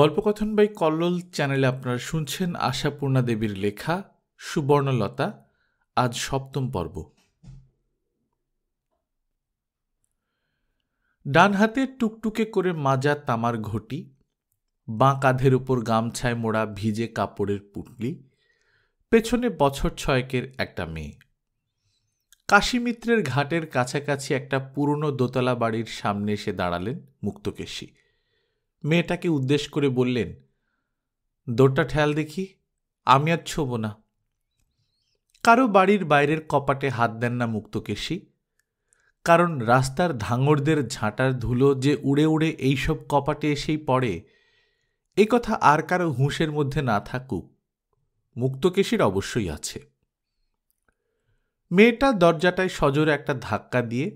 গল্পকথন by Kallol চ্যানেলে আপনারা শুনছেন আশাপূর্ণা দেবীর লেখা সুবর্ণলতা আজ সপ্তম পর্ব ডান হাতে টুকটুকে করে মাজা তামার ঘটি বাঁ কাঁধের উপর গামছায় মোড়া ভিজে কাপড়ের পুটলি পেছনে বছর ছয়েকের একটা মেয়ে কাশিমিত্রের ঘাটের কাছাকাছি একটা পুরনো দোতলা বাড়ির সামনে এসে দাঁড়ালেন মুক্তকেশী মেয়েটাকে উদ্দেশ করে বললেন দোরটা ঠেল দেখি আমি আর ছোব না কারো বাড়ির বাইরের কপাটে হাত দেন না মুক্তকেশী কারণ রাস্তার ধাঙরদের ঝাঁটার ধুলো যে উড়ে উড়ে এইসব কপাটে এসেই পড়ে এ কথা আর কারো হুঁশের মধ্যে না থাকুক মুক্তকেশীর অবশ্যই আছে মেয়েটা দরজাটায় সজোরে একটা ধাক্কা দিয়ে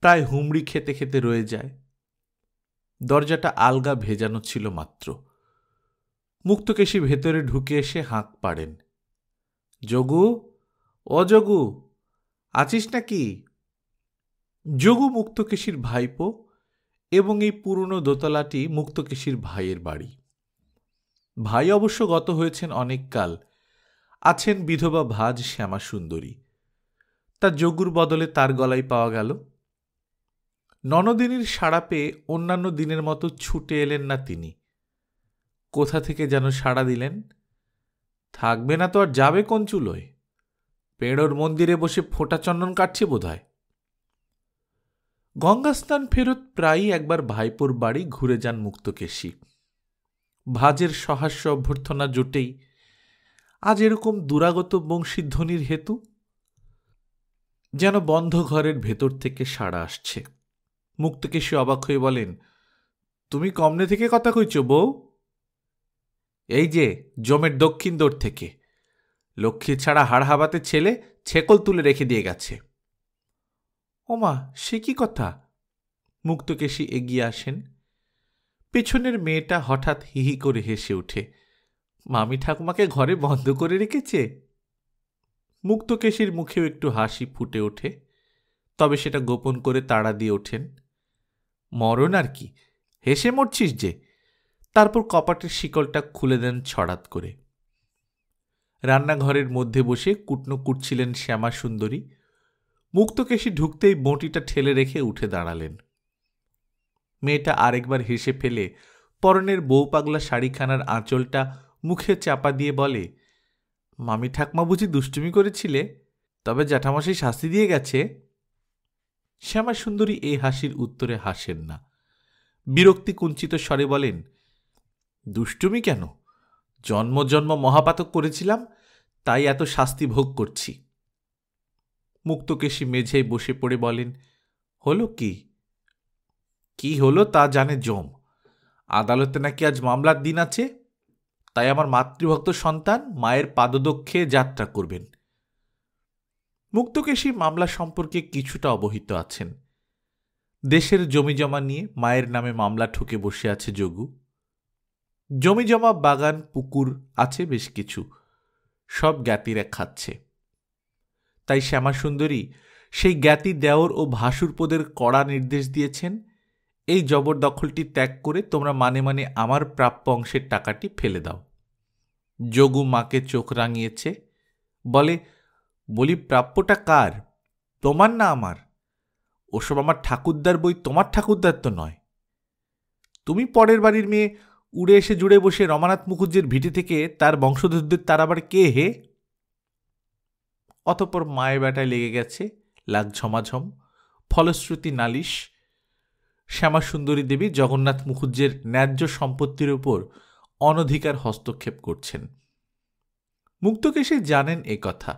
প্রায় হুমড়ি খেতে খেতে রয়ে যায় দরজাটা আলগা ভেজানো ছিল মাত্র মুক্তকেশী ভেতরে ঢুকে এসে হাঁক পাড়েন যগু ও আছিস নাকি যগু মুক্তকেশীর ভাইপো এবং এই পুরনো দোতলাটি মুক্তকেশীর ভাইয়ের বাড়ি ভাই অবশ্য গত হয়েছেন অনেককাল আছেন বিধবা ভাজ শ্যামা সুন্দরী তা যোগুর বদলে তার গলায় পাওয়া গেল ননদিনীর সাড়া পেয়ে অন্যান্য দিনের মতো ছুটে এলেন না তিনি কোথা থেকে যেন সাড়া দিলেন থাকবে না তো আর যাবে কোন চুলোয় পেড়োর মন্দিরে বসে ফোটা চন্দন কাটছে বোধ হয় গঙ্গাস্নান ফেরত প্রায়ই একবার ভাইপোর বাড়ি ঘুরে যান মুক্তকেশী ভাজের সহাস্য অভ্যর্থনা জোটেই আজ এরকম দুরাগত বংশীধ্বনির হেতু যেন বন্ধ ঘরের ভেতর থেকে সাড়া আসছে মুক্তকেশী অবাক হয়ে বলেন তুমি কমনে থেকে কথা কইছ বউ এই যে জমের দক্ষিণ দোর থেকে লক্ষ্মী ছাড়া হাড়হাবাতে ছেলে ছেকল তুলে রেখে দিয়ে গেছে ওমা সে কি কথা মুক্তকেশী এগিয়ে আসেন পেছনের মেয়েটা হঠাৎ হিহি করে হেসে ওঠে মামি ঠাকুমাকে ঘরে বন্ধ করে রেখেছে মুক্তকেশীর মুখেও একটু হাসি ফুটে ওঠে তবে সেটা গোপন করে তাড়া দিয়ে ওঠেন মরণ আর কি হেসে মরছিস যে তারপর কপাটের শিকলটা খুলে দেন ছড়াত করে রান্নাঘরের মধ্যে বসে কুটনো কুটছিলেন শ্যামা সুন্দরী মুক্তকেশী ঢুকতেই বঁটিটা ঠেলে রেখে উঠে দাঁড়ালেন মেয়েটা আরেকবার হেসে ফেলে পরনের বউ পাগলা শাড়িখানার আঁচলটা মুখে চাপা দিয়ে বলে মামি ঠাকমা বুঝি দুষ্টুমি করেছিলে তবে জ্যাঠামশাই শাস্তি দিয়ে গেছে শ্যামাসুন্দরী এই হাসির উত্তরে হাসেন না বিরক্তি কুঞ্চিত স্বরে বলেন দুষ্টুমি কেন জন্ম জন্ম মহাপাতক করেছিলাম তাই এত শাস্তি ভোগ করছি মুক্তকেশী মেঝে বসে পড়ে বলেন হলো কি কি হলো তা জানে জম আদালতে নাকি আজ মামলার দিন আছে তাই আমার মাতৃভক্ত সন্তান মায়ের পাদদক্ষে যাত্রা করবেন মুক্তকেশী মামলা সম্পর্কে কিছুটা অবহিত আছেন দেশের জমিজমা নিয়ে মায়ের নামে মামলা ঠুকে বসে আছে যোগু জমিজমা বাগান পুকুর আছে বেশ কিছু সব জ্ঞাতিরা খাচ্ছে তাই শ্যামাসুন্দরী সেই জ্ঞাতি দেওর ও ভাসুরপদের কড়া নির্দেশ দিয়েছেন এই জবরদখলটি ত্যাগ করে তোমরা মানে মানে আমার প্রাপ্য অংশের টাকাটি ফেলে দাও যোগু মাকে চোখ রাঙিয়েছে বলে বলি প্রাপ্যটা কার তোমার না আমার ওসব আমার ঠাকুরদার বই তোমার ঠাকুরদার তো নয় তুমি পরের বাড়ির মেয়ে উড়ে এসে জুড়ে বসে রমানাথ মুখুজ্জের ভিটে থেকে তার বংশধরদের তার আবার কে হে অতপর মায়ে বেটায় লেগে গেছে লাগ ঝমাঝম ফলশ্রুতি নালিশ শ্যামাসুন্দরী দেবী জগন্নাথ মুখুজ্জের ন্যায্য সম্পত্তির উপর অনধিকার হস্তক্ষেপ করছেন মুক্তকেশে জানেন এ কথা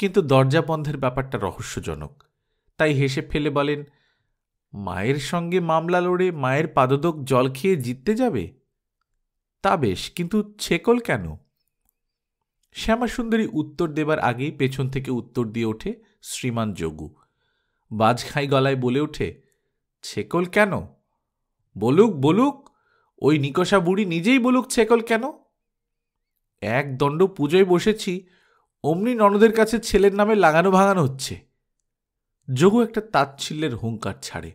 কিন্তু দরজা বন্ধের ব্যাপারটা রহস্যজনক তাই হেসে ফেলে বলেন মায়ের সঙ্গে মামলা লড়ে মায়ের পাদদক জল খেয়ে জিততে যাবে তা বেশ কিন্তু ছেকল কেন শ্যামাসুন্দরী উত্তর দেবার আগেই পেছন থেকে উত্তর দিয়ে ওঠে শ্রীমান যোগু বাজখাই গলায় বলে ওঠে ছেকল কেন বলুক বলুক ওই নিকষা বুড়ি নিজেই বলুক ছেকল কেন এক দণ্ড পুজোয় বসেছি অমনি ননদের কাছে ছেলের নামে লাগানো ভাঙানো হচ্ছে যোগু একটা তাচ্ছিল্যের হুঙ্কার ছাড়ে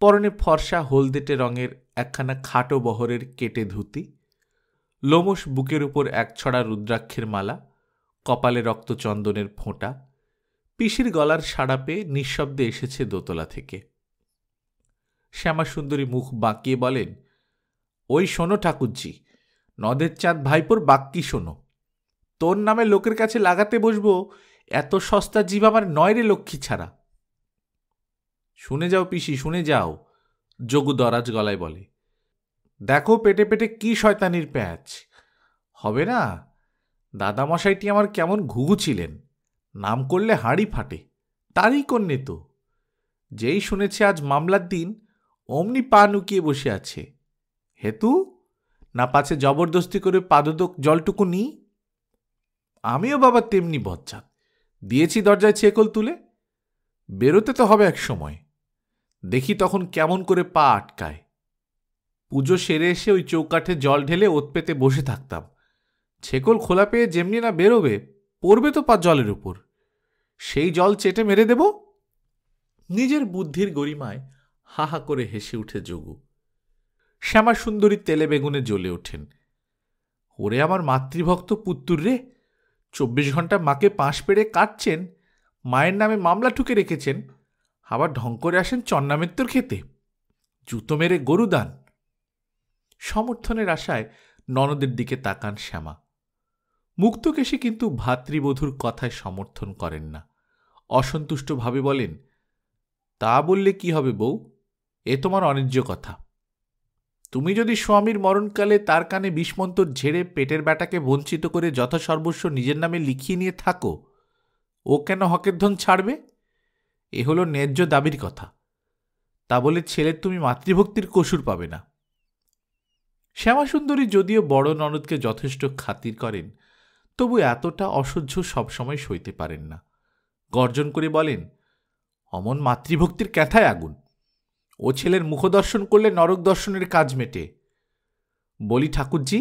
পরনে ফর্সা হলদেটে রঙের একখানা খাটো বহরের কেটে ধুতি লোমস বুকের উপর এক ছড়া রুদ্রাক্ষের মালা কপালে রক্তচন্দনের ফোঁটা পিসির গলার সাড়া পেয়ে নিঃশব্দে এসেছে দোতলা থেকে শ্যামাসুন্দরী মুখ বাঁকিয়ে বলেন ওই শোনো ঠাকুরজি নদের চাঁদ ভাইপোর বাক্যি শোনো তোর নামে লোকের কাছে লাগাতে বসবো এত সস্তা জীব আমার নয় রে লক্ষ্মী ছাড়া শুনে যাও পিসি শুনে যাও যোগু দরাজ গলায় বলে দেখো পেটে পেটে কি শয়তানির প্যাঁচ হবে না দাদামশাইটি আমার কেমন ঘুঘু ছিলেন নাম করলে হাড়ি ফাটে তারই কন্যে তো যেই শুনেছে আজ মামলার দিন অমনি পা নুকিয়ে বসে আছে হেতু না পাছে জবরদস্তি করে পাদদক জলটুকু নিই আমিও বাবা তেমনি বজ্জাত দিয়েছি দরজায় ছেকল তুলে বেরোতে তো হবে এক সময় দেখি তখন কেমন করে পা আটকায় পুজো সেরে এসে ওই চৌকাঠে জল ঢেলে ওত পেতে বসে থাকতাম ছেকল খোলা পেয়ে যেমনি না বেরোবে পড়বে তো পা জলের উপর সেই জল চেটে মেরে দেব নিজের বুদ্ধির গরিমায় হা হা করে হেসে উঠে যোগু শ্যামা সুন্দরী তেলে বেগুনে জ্বলে ওঠেন ওরে আমার মাতৃভক্ত পুত্তুর রে চব্বিশ ঘন্টা মাকে পাঁশ পেড়ে কাটছেন মায়ের নামে মামলা ঠুকে রেখেছেন আবার ঢং করে আসেন চন্নামিত্তর খেতে জুতো মেরে গরুদান সমর্থনের আশায় ননদের দিকে তাকান শ্যামা মুক্তকেশী কিন্তু ভাতৃবধূর কথায় সমর্থন করেন না অসন্তুষ্টভাবে বলেন তা বললে কি হবে বউ এ তোমার অনির্য কথা তুমি যদি স্বামীর মরণকালে তার কানে বিষমন্তর ঝেড়ে পেটের ব্যাটাকে বঞ্চিত করে যথাসর্বস্ব নিজের নামে লিখিয়ে নিয়ে থাকো ও কেন হকের ধন ছাড়বে এ হলো ন্যায্য দাবির কথা তা বলে ছেলের তুমি মাতৃভক্তির কসুর পাবে না শ্যামাসুন্দরী যদিও বড় ননদকে যথেষ্ট খাতির করেন তবু এতটা অসহ্য সবসময় সইতে পারেন না গর্জন করে বলেন অমন মাতৃভক্তির ক্যাথায় আগুন ও ছেলের মুখদর্শন করলে নরক দর্শনের কাজ মেটে বলি ঠাকুরজি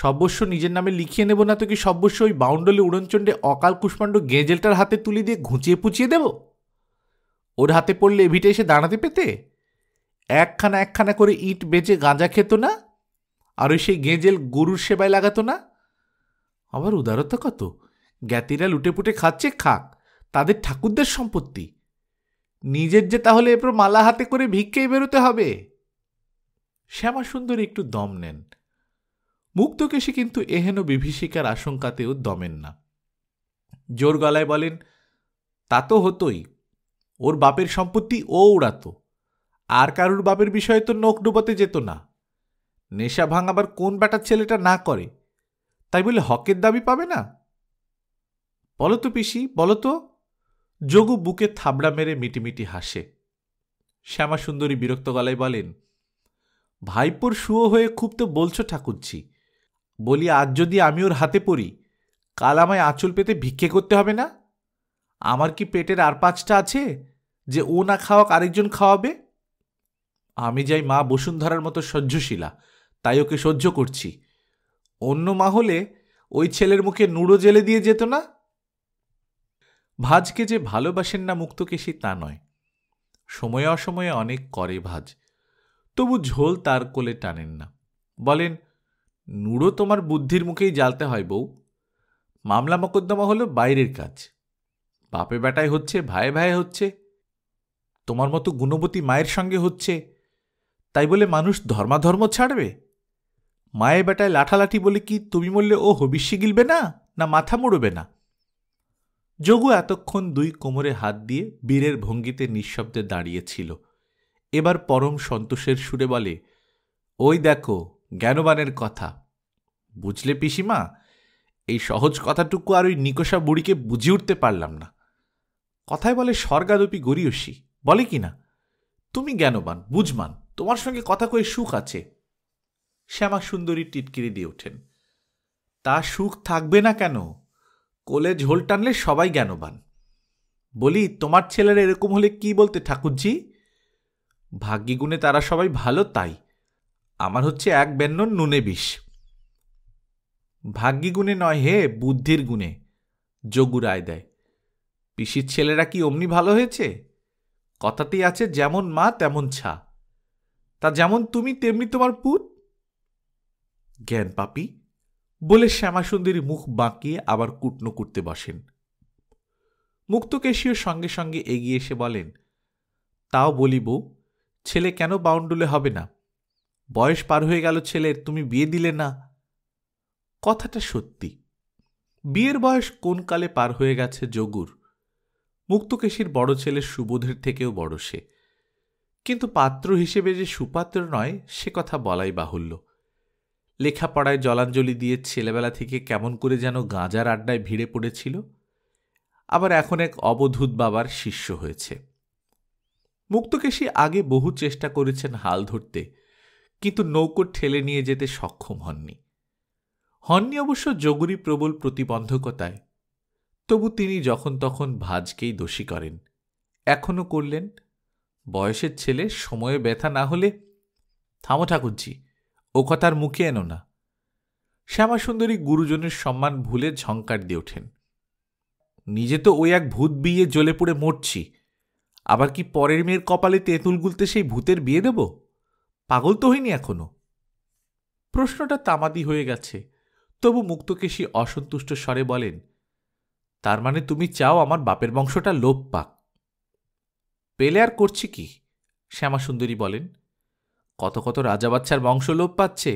সব্যস্ব নিজের নামে লিখিয়ে নেব না তো কি সব্যস্ব ওই বাউন্ডলে উড়নচণ্ডে অকাল কুষ্মাণ্ড গেজেলটার হাতে তুলে দিয়ে ঘুঁচিয়ে পুচিয়ে দেব ওর হাতে পড়লে এভিটে এসে দাঁড়াতে পেতে একখানা একখানা করে ইট বেজে গাঁজা খেত না আর ওই সেই গেঁজেল গরুর সেবায় লাগাতো না আবার উদারতা কত জ্ঞাতিরা লুটেপুটে খাচ্ছে খাক তাদের ঠাকুরদের সম্পত্তি নিজের যে তাহলে এরপর মালা হাতে করে ভিক্ষেই বেরোতে হবে শ্যামাসুন্দরী একটু দম নেন মুক্তকেশী কিন্তু এহেন বিভীষিকার আশঙ্কাতেও দমেন না জোর গলায় বলেন তা তো হতোই ওর বাপের সম্পত্তি ও উড়াত আর কারুর বাপের বিষয়ে তো নখ ডুবাতে যেত না নেশা ভাঙাবার কোন ব্যাটার ছেলেটা না করে তাই বলে হকের দাবি পাবে না বলো তো পিসি বলতো তো যোগু বুকে থাবড়া মেরে মিটিমিটি হাসে শ্যামাসুন্দরী বিরক্ত গলায় বলেন ভাইপোর শুয়ো হয়ে খুব তো বলছো ঠাকুরছি বলি আজ যদি আমি ওর হাতে পড়ি কাল আমায় আঁচল পেতে ভিক্ষে করতে হবে না আমার কি পেটের আর পাঁচটা আছে যে ও না খাওয়াক আরেকজন খাওয়াবে আমি যাই মা বসুন্ধরার মতো সহ্যশীলা তাই ওকে সহ্য করছি অন্য মা হলে ওই ছেলের মুখে নুড়ো জেলে দিয়ে যেত না ভাজকে যে ভালোবাসেন না মুক্তকেশী তা নয় সময়ে অসময়ে অনেক করে ভাজ তবু ঝোল তার কোলে টানেন না বলেন নুড়ো তোমার বুদ্ধির মুখেই জ্বালতে হয় বউ মামলা মকদ্দমা হলো বাইরের কাজ বাপে বেটায় হচ্ছে ভাই ভাই হচ্ছে তোমার মতো গুণবতী মায়ের সঙ্গে হচ্ছে তাই বলে মানুষ ধর্মাধর্ম ছাড়বে মায়ে বেটায় লাঠালাঠি বলে কি তুমি বললে ও হবিষ্যে গিলবে না না মাথা মুড়বে না যোগু এতক্ষণ দুই কোমরে হাত দিয়ে বীরের ভঙ্গিতে নিঃশব্দে দাঁড়িয়েছিল এবার পরম সন্তোষের সুরে বলে ওই দেখো জ্ঞানবানের কথা বুঝলে পিসিমা এই সহজ কথাটুকু আর ওই নিকোষা বুড়িকে বুঝে উঠতে পারলাম না কথায় বলে স্বর্গাদপি গরিয়সী বলে কি না তুমি জ্ঞানবান বুঝমান তোমার সঙ্গে কথা কয়ে সুখ আছে শ্যামা সুন্দরী টিটকিরি দিয়ে ওঠেন তা সুখ থাকবে না কেন কোলে ঝোল টানলে সবাই জ্ঞানবান বলি তোমার ছেলের এরকম হলে কি বলতে ঠাকুরজি ভাগ্যিগুণে তারা সবাই ভালো তাই আমার হচ্ছে এক বেন্ন নুনে বিষ ভাগ্যিগুণে নয় হে বুদ্ধির গুণে যোগু রায় দেয় পিসির ছেলেরা কি অমনি ভালো হয়েছে কথাতেই আছে যেমন মা তেমন ছা তা যেমন তুমি তেমনি তোমার পুত জ্ঞান পাপি বলে শ্যামাসুন্দরী মুখ বাঁকিয়ে আবার কুটনো কুটতে বসেন মুক্তকেশীও সঙ্গে সঙ্গে এগিয়ে এসে বলেন তাও বলিব ছেলে কেন বাউন্ডুলে হবে না বয়স পার হয়ে গেল ছেলের তুমি বিয়ে দিলে না কথাটা সত্যি বিয়ের বয়স কোন কালে পার হয়ে গেছে যোগুর মুক্তকেশীর বড় ছেলে সুবোধের থেকেও বড় সে কিন্তু পাত্র হিসেবে যে সুপাত্র নয় সে কথা বলাই বাহুল্য লেখাপড়ায় জলাঞ্জলি দিয়ে ছেলেবেলা থেকে কেমন করে যেন গাঁজার আড্ডায় ভিড়ে পড়েছিল আবার এখন এক অবধূত বাবার শিষ্য হয়েছে মুক্তকেশী আগে বহু চেষ্টা করেছেন হাল ধরতে কিন্তু নৌকো ঠেলে নিয়ে যেতে সক্ষম হননি হননি অবশ্য জগুরি প্রবল প্রতিবন্ধকতায় তবু তিনি যখন তখন ভাজকেই দোষী করেন এখনও করলেন বয়সের ছেলে সময়ে ব্যথা না হলে থামো ঠাকুরজি ও কথার মুখে এনো না শ্যামাসুন্দরী গুরুজনের সম্মান ভুলে ঝঙ্কার দিয়ে ওঠেন নিজে তো ওই এক ভূত বিয়ে জ্বলে পুড়ে মরছি আবার কি পরের মেয়ের কপালে তেঁতুল গুলতে সেই ভূতের বিয়ে দেব পাগল তো হইনি এখনো প্রশ্নটা তামাদি হয়ে গেছে তবু মুক্তকেশী অসন্তুষ্ট স্বরে বলেন তার মানে তুমি চাও আমার বাপের বংশটা লোপ পাক পেলে আর করছি কি শ্যামাসুন্দরী বলেন কত কত রাজা বাচ্চার বংশ লোপ পাচ্ছে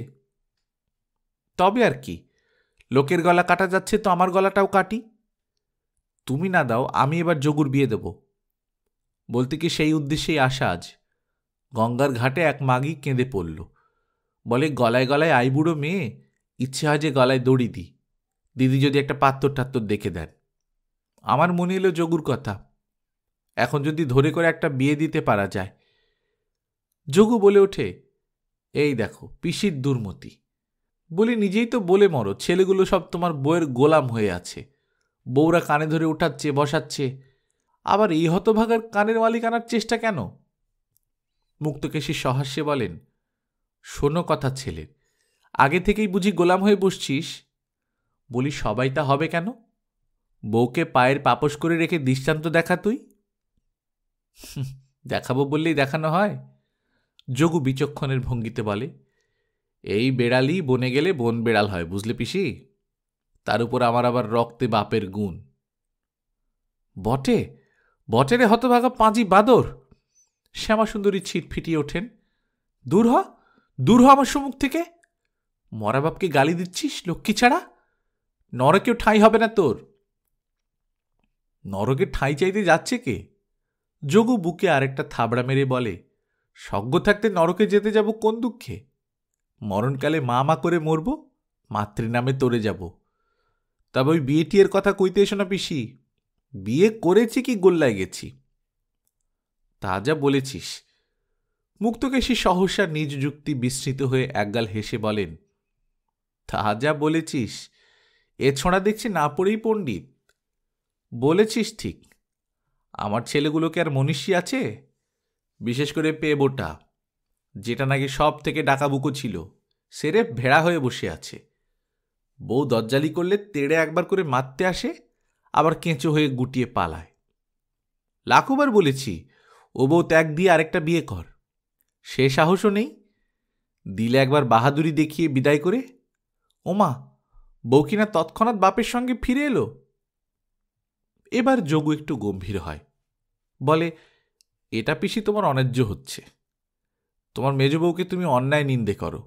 তবে আর কি লোকের গলা কাটা যাচ্ছে তো আমার গলাটাও কাটি তুমি না দাও আমি এবার যোগুর বিয়ে দেব বলতে কি সেই উদ্দেশ্যেই আসা আজ গঙ্গার ঘাটে এক মাগি কেঁদে পড়ল বলে গলায় গলায় আইবুড়ো মেয়ে ইচ্ছে হয় যে গলায় দড়ি দিই দিদি যদি একটা পাত্তর টাত্তর দেখে দেন আমার মনে এলো যোগুর কথা এখন যদি ধরে করে একটা বিয়ে দিতে পারা যায় যোগু বলে ওঠে এই দেখো পিসির দুর্মতি বলি নিজেই তো বলে মরো ছেলেগুলো সব তোমার বইয়ের গোলাম হয়ে আছে বউরা কানে ধরে উঠাচ্ছে বসাচ্ছে আবার এই হতভাগার কানের মালিক আনার চেষ্টা কেন মুক্তকেশী সহাস্যে বলেন শোনো কথা ছেলে আগে থেকেই বুঝি গোলাম হয়ে বসছিস বলি সবাই তা হবে কেন বউকে পায়ের পাপস করে রেখে দৃষ্টান্ত দেখা তুই দেখাবো বললেই দেখানো হয় যোগু বিচক্ষণের ভঙ্গিতে বলে এই বেড়ালই বনে গেলে বন বেড়াল হয় বুঝলে পিসি তার উপর আমার আবার রক্তে বাপের গুণ বটে বটে রে হতভাগা পাঁজি বাদর শ্যামাসুন্দরী ছিট ফিটিয়ে ওঠেন দূর হ দূর হ আমার সম্মুখ থেকে মরা বাপকে গালি দিচ্ছিস লক্ষ্মী ছাড়া নরকেও ঠাঁই হবে না তোর নরকে ঠাঁই চাইতে যাচ্ছে কে যোগু বুকে আরেকটা থাবড়া মেরে বলে সজ্ঞ থাকতে নরকে যেতে যাব কোন দুঃখে মরণকালে মা মা করে মরব মাতৃ নামে তরে যাব তবে ওই বিয়েটিয়ের কথা কইতে এসো না পিসি বিয়ে করেছি কি গোল্লায় গেছি তা যা বলেছিস মুক্তকেশী সহসা নিজ যুক্তি বিস্মৃত হয়ে একগাল হেসে বলেন তা যা বলেছিস এ ছোঁড়া দেখছি না পড়েই পণ্ডিত বলেছিস ঠিক আমার ছেলেগুলোকে আর মনীষী আছে বিশেষ করে পেবোটা যেটা নাকি সব থেকে ডাকাবুকো ছিল সেরে ভেড়া হয়ে বসে আছে বউ দজ্জালি করলে তেড়ে একবার করে মারতে আসে আবার কেঁচো হয়ে গুটিয়ে পালায় লাখবার বলেছি ও বউ ত্যাগ দিয়ে আরেকটা বিয়ে কর সে সাহসও নেই দিলে একবার বাহাদুরি দেখিয়ে বিদায় করে ওমা বউ কিনা তৎক্ষণাৎ বাপের সঙ্গে ফিরে এলো এবার যোগু একটু গম্ভীর হয় বলে এটা পিসি তোমার অন্যায্য হচ্ছে তোমার মেজ বউকে তুমি অন্যায় নিন্দে করো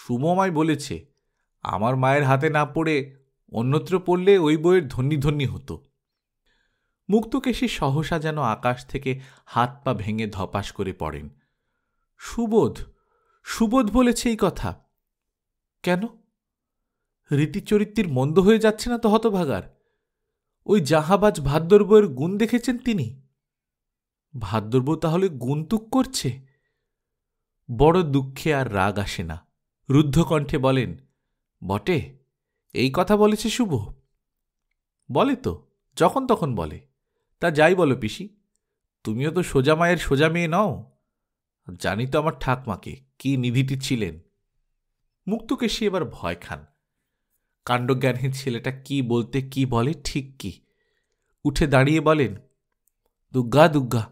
সুমমায় বলেছে আমার মায়ের হাতে না পড়ে অন্যত্র পড়লে ওই বইয়ের ধন্যি ধন্যি হতো মুক্তকেশী সহসা যেন আকাশ থেকে হাত পা ভেঙে ধপাস করে পড়েন সুবোধ সুবোধ বলেছে এই কথা কেন রীতিচরিত্রের মন্দ হয়ে যাচ্ছে না তো হতভাগার ওই জাহাবাজ ভাদ্যর বইয়ের গুণ দেখেছেন তিনি ভাদ্রব তাহলে গন্তুক করছে বড় দুঃখে আর রাগ আসে না রুদ্ধকণ্ঠে বলেন বটে এই কথা বলেছে শুভ বলে তো যখন তখন বলে তা যাই বলো পিসি তুমিও তো সোজা মায়ের সোজা মেয়ে নও জানি তো আমার ঠাকমাকে কি নিধিটি ছিলেন মুক্তকেশী এবার ভয় খান কাণ্ডজ্ঞানহীন ছেলেটা কি বলতে কি বলে ঠিক কি উঠে দাঁড়িয়ে বলেন দুগ্গা দুগ্গা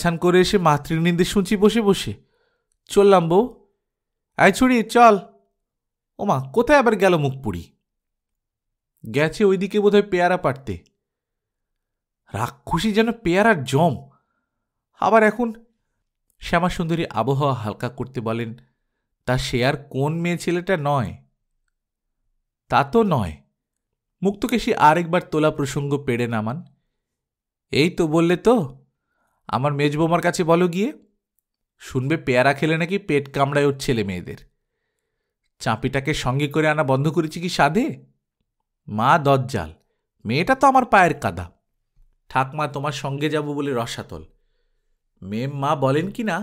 ছান করে এসে মাতৃনিন্দে শুনছি বসে বসে চললাম বউ আয় ছুড়ি চল ওমা কোথায় আবার গেল মুখ পুড়ি গেছে ওইদিকে বোধহয় পেয়ারা পাড়তে রাক্ষুসী যেন পেয়ারার জম আবার এখন শ্যামাসুন্দরী আবহাওয়া হালকা করতে বলেন তা সে আর কোন মেয়ে ছেলেটা নয় তা তো নয় মুক্তকেশী আরেকবার তোলা প্রসঙ্গ পেড়ে নামান এই তো বললে তো আমার মেজবোমার কাছে বলো গিয়ে শুনবে পেয়ারা খেলে নাকি পেট কামড়ায় ওর ছেলে মেয়েদের চাঁপিটাকে সঙ্গে করে আনা বন্ধ করেছি কি সাধে মা দজ্জাল মেয়েটা তো আমার পায়ের কাদা ঠাকমা তোমার সঙ্গে যাব বলে রসাতল মেম মা বলেন কি না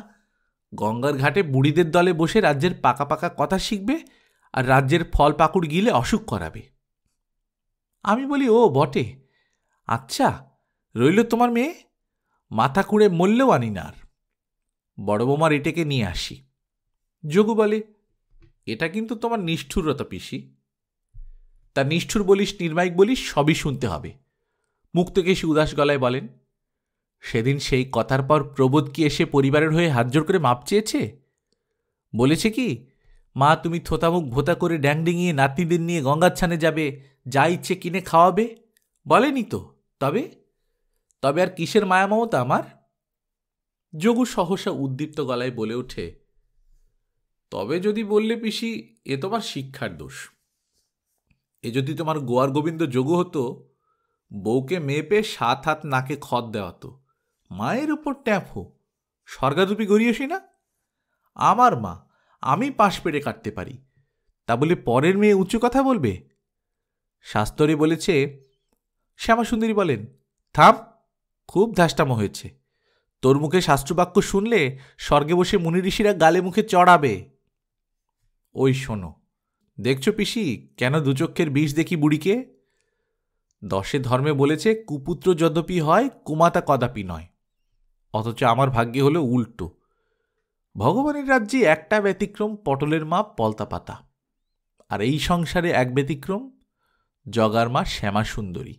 গঙ্গার ঘাটে বুড়িদের দলে বসে রাজ্যের পাকা পাকা কথা শিখবে আর রাজ্যের ফল পাকুড় গিলে অসুখ করাবে আমি বলি ও বটে আচ্ছা রইল তোমার মেয়ে মাথা কুড়ে মরলেও আনি না আর বড় বৌমার এটাকে নিয়ে আসি যোগু বলে এটা কিন্তু তোমার নিষ্ঠুরতা পিসি তা নিষ্ঠুর বলিস নির্মায়িক বলিস সবই শুনতে হবে মুক্তকেশী উদাস গলায় বলেন সেদিন সেই কথার পর প্রবোধ কি এসে পরিবারের হয়ে হাত জোর করে মাপ চেয়েছে বলেছে কি মা তুমি থোতামুখ ভোতা করে ড্যাং ডিঙিয়ে নাতিদের নিয়ে গঙ্গাচ্ছানে যাবে যা ইচ্ছে কিনে খাওয়াবে বলেনি তো তবে তবে আর কিসের মায়ামমতা আমার যোগু সহসা উদ্দীপ্ত গলায় বলে ওঠে তবে যদি বললে পিসি এ তোমার শিক্ষার দোষ এ যদি তোমার গোয়ার গোবিন্দ যোগু হতো বউকে মেপে সাত হাত নাকে খদ দেওয়া হতো মায়ের উপর হো স্বর্গারূপী গড়িয়েছি না আমার মা আমি পাশ পেড়ে কাটতে পারি তা বলে পরের মেয়ে উঁচু কথা বলবে শাস্তরে বলেছে শ্যামাসুন্দরী বলেন থাম খুব ধাষ্টামো হয়েছে তোর মুখে শাস্ত্রবাক্য শুনলে স্বর্গে বসে মুনি ঋষিরা গালে মুখে চড়াবে ওই শোনো দেখছো পিসি কেন দুচক্ষের বিষ দেখি বুড়িকে দশে ধর্মে বলেছে কুপুত্র যদ্যপি হয় কুমাতা কদাপি নয় অথচ আমার ভাগ্যে হলো উল্টো ভগবানের রাজ্যে একটা ব্যতিক্রম পটলের মা পলতা পাতা আর এই সংসারে এক ব্যতিক্রম জগার মা শ্যামা সুন্দরী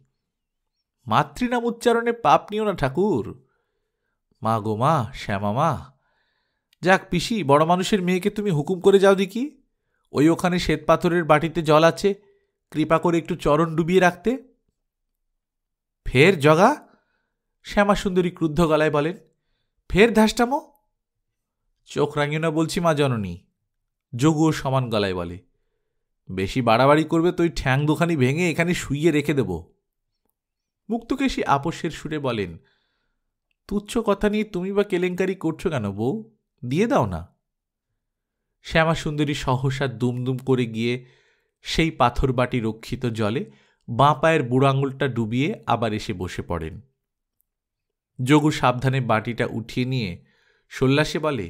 মাতৃনাম উচ্চারণে পাপ নিও না ঠাকুর মা গো মা শ্যামা মা যাক পিসি বড় মানুষের মেয়েকে তুমি হুকুম করে যাও দেখি ওই ওখানে শ্বেত পাথরের বাটিতে জল আছে কৃপা করে একটু চরণ ডুবিয়ে রাখতে ফের জগা শ্যামা সুন্দরী ক্রুদ্ধ গলায় বলেন ফের ধাসটামো চোখ রাঙিও না বলছি মা জননী যোগুও সমান গলায় বলে বেশি বাড়াবাড়ি করবে তো ওই ঠ্যাং দোকানি ভেঙে এখানে শুইয়ে রেখে দেবো মুক্তকেশী আপসের সুরে বলেন তুচ্ছ কথা নিয়ে তুমি বা কেলেঙ্কারি করছো কেন বউ দিয়ে দাও না শ্যামা সুন্দরী সহসা দুমদুম করে গিয়ে সেই পাথর বাটি রক্ষিত জলে বাঁ পায়ের বুড়ো আঙুলটা ডুবিয়ে আবার এসে বসে পড়েন যোগু সাবধানে বাটিটা উঠিয়ে নিয়ে সল্লাসে বলে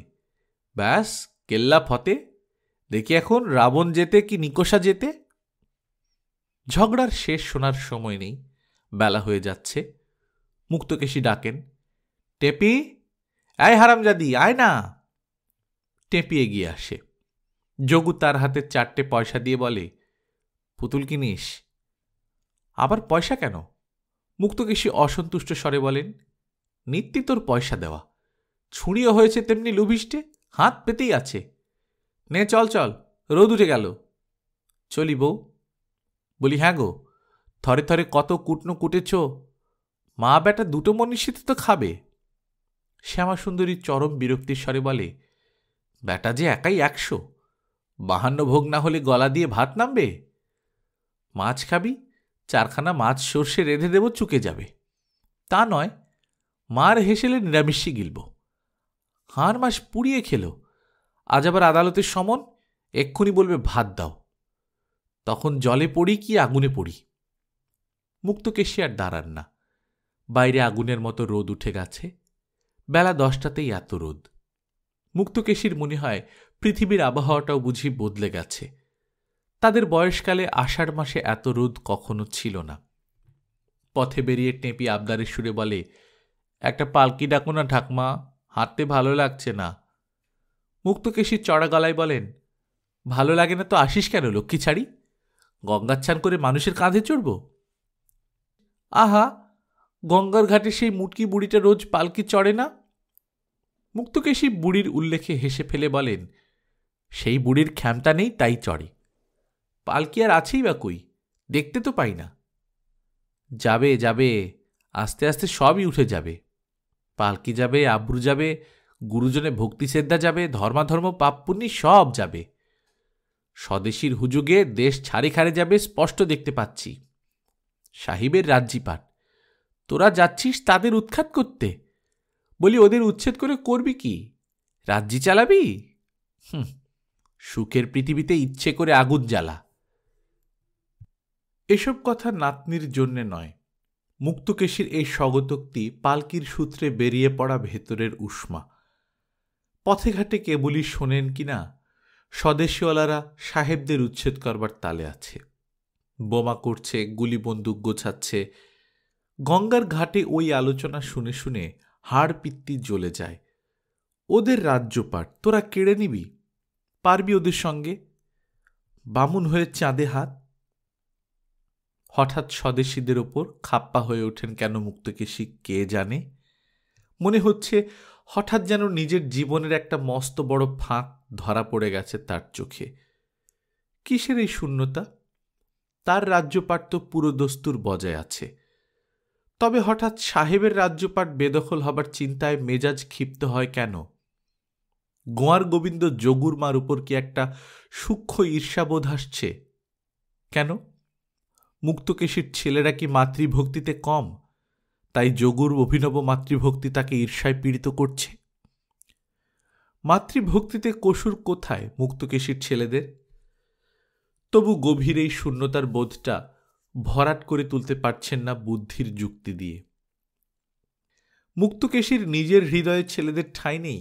ব্যাস কেল্লা ফতে দেখি এখন রাবণ যেতে কি নিকোষা যেতে ঝগড়ার শেষ শোনার সময় নেই বেলা হয়ে যাচ্ছে মুক্তকেশী ডাকেন টেপি আয় হারামজাদি আয় না টেপি এগিয়ে আসে যোগু তার হাতে চারটে পয়সা দিয়ে বলে পুতুল কিনিস আবার পয়সা কেন মুক্তকেশী অসন্তুষ্ট স্বরে বলেন নিত্যি তোর পয়সা দেওয়া ছুঁড়িও হয়েছে তেমনি লুভিষ্টে হাত পেতেই আছে নে চল চল রোদ উঠে গেল চলি বউ বলি হ্যাঁ গো থরে থরে কত কুটনো কুটেছ মা বেটা দুটো মনীষীতে তো খাবে শ্যামাসুন্দরী চরম বিরক্তির স্বরে বলে বেটা যে একাই একশো বাহান্ন ভোগ না হলে গলা দিয়ে ভাত নামবে মাছ খাবি চারখানা মাছ সর্ষে রেঁধে দেব চুকে যাবে তা নয় মার হেসেলে নিরামিষই গিলব হাড় মাস পুড়িয়ে খেল আজ আবার আদালতের সমন এক্ষুনি বলবে ভাত দাও তখন জলে পড়ি কি আগুনে পড়ি মুক্তকেশী আর দাঁড়ান না বাইরে আগুনের মতো রোদ উঠে গেছে বেলা দশটাতেই এত রোদ মুক্তকেশীর মনে হয় পৃথিবীর আবহাওয়াটাও বুঝি বদলে গেছে তাদের বয়সকালে আষাঢ় মাসে এত রোদ কখনো ছিল না পথে বেরিয়ে টেপি আবদারের সুরে বলে একটা পালকি ডাকো না ঠাকমা হাঁটতে ভালো লাগছে না মুক্তকেশীর চড়া গলায় বলেন ভালো লাগে না তো আসিস কেন লক্ষ্মী ছাড়ি গঙ্গাচ্ছান করে মানুষের কাঁধে চড়বো আহা গঙ্গার ঘাটে সেই মুটকি বুড়িটা রোজ পালকি চড়ে না মুক্তকেশী বুড়ির উল্লেখে হেসে ফেলে বলেন সেই বুড়ির ক্ষমতা নেই তাই চড়ে পালকি আর আছেই বা কই দেখতে তো পাই না যাবে যাবে আস্তে আস্তে সবই উঠে যাবে পালকি যাবে আব্রু যাবে গুরুজনে ভক্তি শ্রদ্ধা যাবে ধর্মাধর্ম পাপপুণ্যি সব যাবে স্বদেশীর হুজুগে দেশ ছাড়ি খাড়ে যাবে স্পষ্ট দেখতে পাচ্ছি সাহিবের রাজ্যিপাট তোরা যাচ্ছিস তাদের উৎখাত করতে বলি ওদের উচ্ছেদ করে করবি কি রাজ্যি চালাবি হুম সুখের পৃথিবীতে ইচ্ছে করে আগুন জ্বালা এসব কথা নাতনির জন্যে নয় মুক্তকেশীর এই স্বগতোক্তি পালকির সূত্রে বেরিয়ে পড়া ভেতরের উষ্মা পথে ঘাটে কেবলই শোনেন কিনা স্বদেশীওয়ালারা সাহেবদের উচ্ছেদ করবার তালে আছে বোমা করছে গুলি বন্দুক গোছাচ্ছে গঙ্গার ঘাটে ওই আলোচনা শুনে শুনে হাড় পিত্তি জ্বলে যায় ওদের রাজ্যপাট তোরা কেড়ে নিবি পারবি ওদের সঙ্গে বামুন হয়ে চাঁদে হাত হঠাৎ স্বদেশীদের ওপর খাপ্পা হয়ে ওঠেন কেন মুক্তকেশী কে জানে মনে হচ্ছে হঠাৎ যেন নিজের জীবনের একটা মস্ত বড় ফাঁক ধরা পড়ে গেছে তার চোখে কিসের এই শূন্যতা তার রাজ্যপাট তো পুরো দস্তুর বজায় আছে তবে হঠাৎ সাহেবের রাজ্যপাট বেদখল হবার চিন্তায় মেজাজ ক্ষিপ্ত হয় কেন গোয়ার গোবিন্দ যোগুর মার উপর কি একটা সূক্ষ্ম ঈর্ষাবোধ আসছে কেন মুক্তকেশীর ছেলেরা কি মাতৃভক্তিতে কম তাই যোগুর অভিনব মাতৃভক্তি তাকে ঈর্ষায় পীড়িত করছে মাতৃভক্তিতে কসুর কোথায় মুক্তকেশীর ছেলেদের তবু গভীর এই শূন্যতার বোধটা ভরাট করে তুলতে পারছেন না বুদ্ধির যুক্তি দিয়ে মুক্তকেশীর নিজের হৃদয়ে ছেলেদের ঠাঁই নেই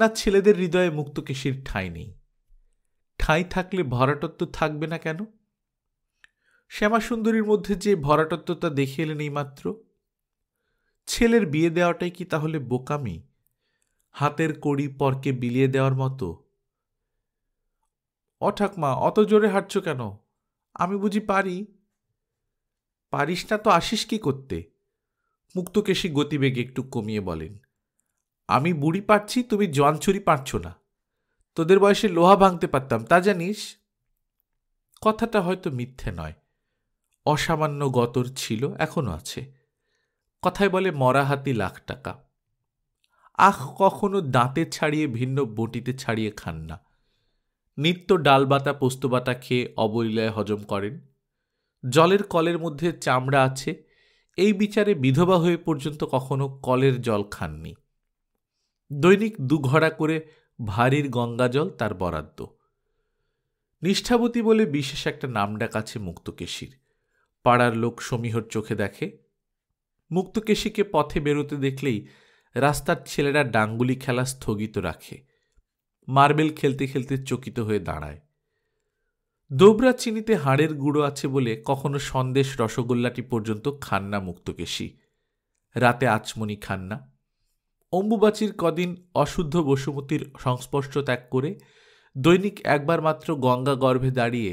না ছেলেদের হৃদয়ে মুক্তকেশীর ঠাঁই নেই ঠাঁই থাকলে ভরাটত্ব থাকবে না কেন শ্যামাসুন্দরীর মধ্যে যে ভরাটত্বতা দেখে এলেন এই মাত্র ছেলের বিয়ে দেওয়াটাই কি তাহলে বোকামি হাতের কড়ি পরকে বিলিয়ে দেওয়ার মতো মা অত জোরে হাঁটছ কেন আমি বুঝি পারি পারিস না তো আসিস কি করতে মুক্তকেশী গতিবেগ একটু কমিয়ে বলেন আমি বুড়ি পাচ্ছি তুমি জোয়ান ছুরি পাচ্ছ না তোদের বয়সে লোহা ভাঙতে পারতাম তা জানিস কথাটা হয়তো মিথ্যে নয় অসামান্য গতর ছিল এখনও আছে কথায় বলে মরা হাতি লাখ টাকা আখ কখনো দাঁতে ছাড়িয়ে ভিন্ন বটিতে ছাড়িয়ে খান না নিত্য ডালবাতা পোস্তবাতা খেয়ে অবলীলায় হজম করেন জলের কলের মধ্যে চামড়া আছে এই বিচারে বিধবা হয়ে পর্যন্ত কখনো কলের জল খাননি দৈনিক দুঘড়া করে ভারীর গঙ্গা জল তার বরাদ্দ নিষ্ঠাবতী বলে বিশেষ একটা নামডাক আছে মুক্তকেশীর পাড়ার লোক সমীহর চোখে দেখে মুক্তকেশীকে পথে বেরোতে দেখলেই রাস্তার ছেলেরা ডাঙ্গুলি খেলা স্থগিত রাখে মার্বেল খেলতে খেলতে চকিত হয়ে দাঁড়ায় দোবরা চিনিতে হাড়ের গুঁড়ো আছে বলে কখনো সন্দেশ রসগোল্লাটি পর্যন্ত খান না মুক্তকেশী রাতে আচমনি খান না অম্বুবাচির কদিন অশুদ্ধ বসুমতির সংস্পর্শ ত্যাগ করে দৈনিক একবার মাত্র গঙ্গা গর্ভে দাঁড়িয়ে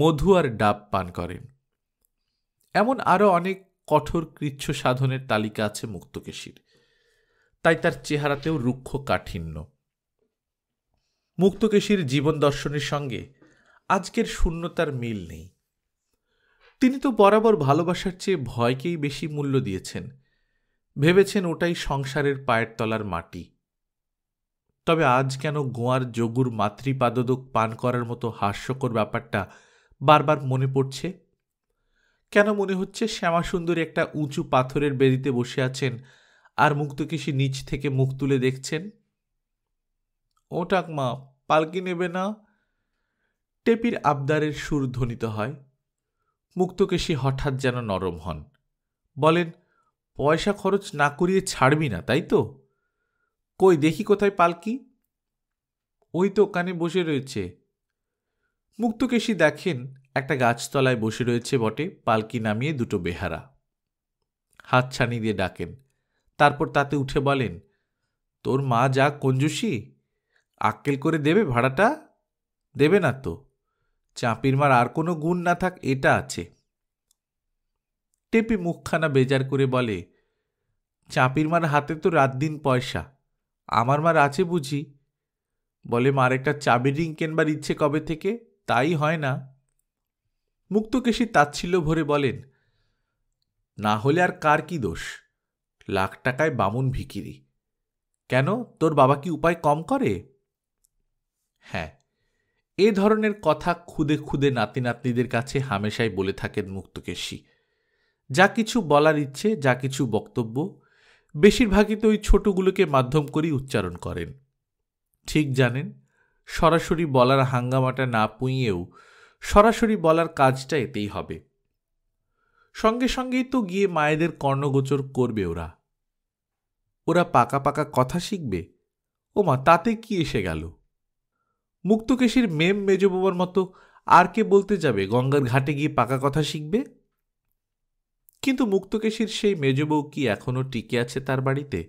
মধু আর ডাব পান করেন এমন আরও অনেক কঠোর কৃচ্ছ সাধনের তালিকা আছে মুক্তকেশীর তাই তার চেহারাতেও রুক্ষ কাঠিন্য মুক্তকেশীর জীবন দর্শনের সঙ্গে আজকের শূন্যতার মিল নেই তিনি তো বরাবর ভালোবাসার চেয়ে ভয়কেই বেশি মূল্য দিয়েছেন ভেবেছেন ওটাই সংসারের পায়ের তলার মাটি তবে আজ কেন গোয়ার যোগুর মাতৃপাদদক পান করার মতো হাস্যকর ব্যাপারটা বারবার মনে পড়ছে কেন মনে হচ্ছে শ্যামাসুন্দরী একটা উঁচু পাথরের বেদিতে বসে আছেন আর মুক্তকেশী নিচ থেকে মুখ তুলে দেখছেন ও ঠাকমা পালকি নেবে না টেপির আবদারের সুর ধ্বনিত হয় মুক্তকেশী হঠাৎ যেন নরম হন বলেন পয়সা খরচ না করিয়ে ছাড়বি না তাই তো কই দেখি কোথায় পালকি ওই তো কানে বসে রয়েছে মুক্তকেশী দেখেন একটা গাছতলায় বসে রয়েছে বটে পালকি নামিয়ে দুটো বেহারা হাত ছানি দিয়ে ডাকেন তারপর তাতে উঠে বলেন তোর মা যা কঞ্জুসী আক্কেল করে দেবে ভাড়াটা দেবে না তো চাঁপির মার আর কোনো গুণ না থাক এটা আছে টেপি মুখখানা বেজার করে বলে চাঁপির মার হাতে তো রাত দিন পয়সা আমার মার আছে বুঝি বলে মার একটা চাবি রিং কেনবার ইচ্ছে কবে থেকে তাই হয় না মুক্তকেশী তাচ্ছিল্য ভরে বলেন না হলে আর কার কি দোষ লাখ টাকায় বামুন ভিকিরি কেন তোর বাবা কি উপায় কম করে হ্যাঁ এ ধরনের কথা খুদে খুদে নাতি নাতনিদের কাছে হামেশাই বলে থাকেন মুক্তকেশী যা কিছু বলার ইচ্ছে যা কিছু বক্তব্য বেশিরভাগই তো ওই ছোটগুলোকে মাধ্যম করেই উচ্চারণ করেন ঠিক জানেন সরাসরি বলার হাঙ্গামাটা না পুঁইয়েও সরাসরি বলার কাজটা এতেই হবে সঙ্গে সঙ্গেই তো গিয়ে মায়েদের কর্ণগোচর করবে ওরা ওরা পাকা পাকা কথা শিখবে ওমা তাতে কি এসে গেল মুক্তকেশীর মেম মেজবাবার মতো আর কে বলতে যাবে গঙ্গার ঘাটে গিয়ে পাকা কথা শিখবে কিন্তু মুক্তকেশীর সেই মেজবউ কি এখনও টিকে আছে তার বাড়িতে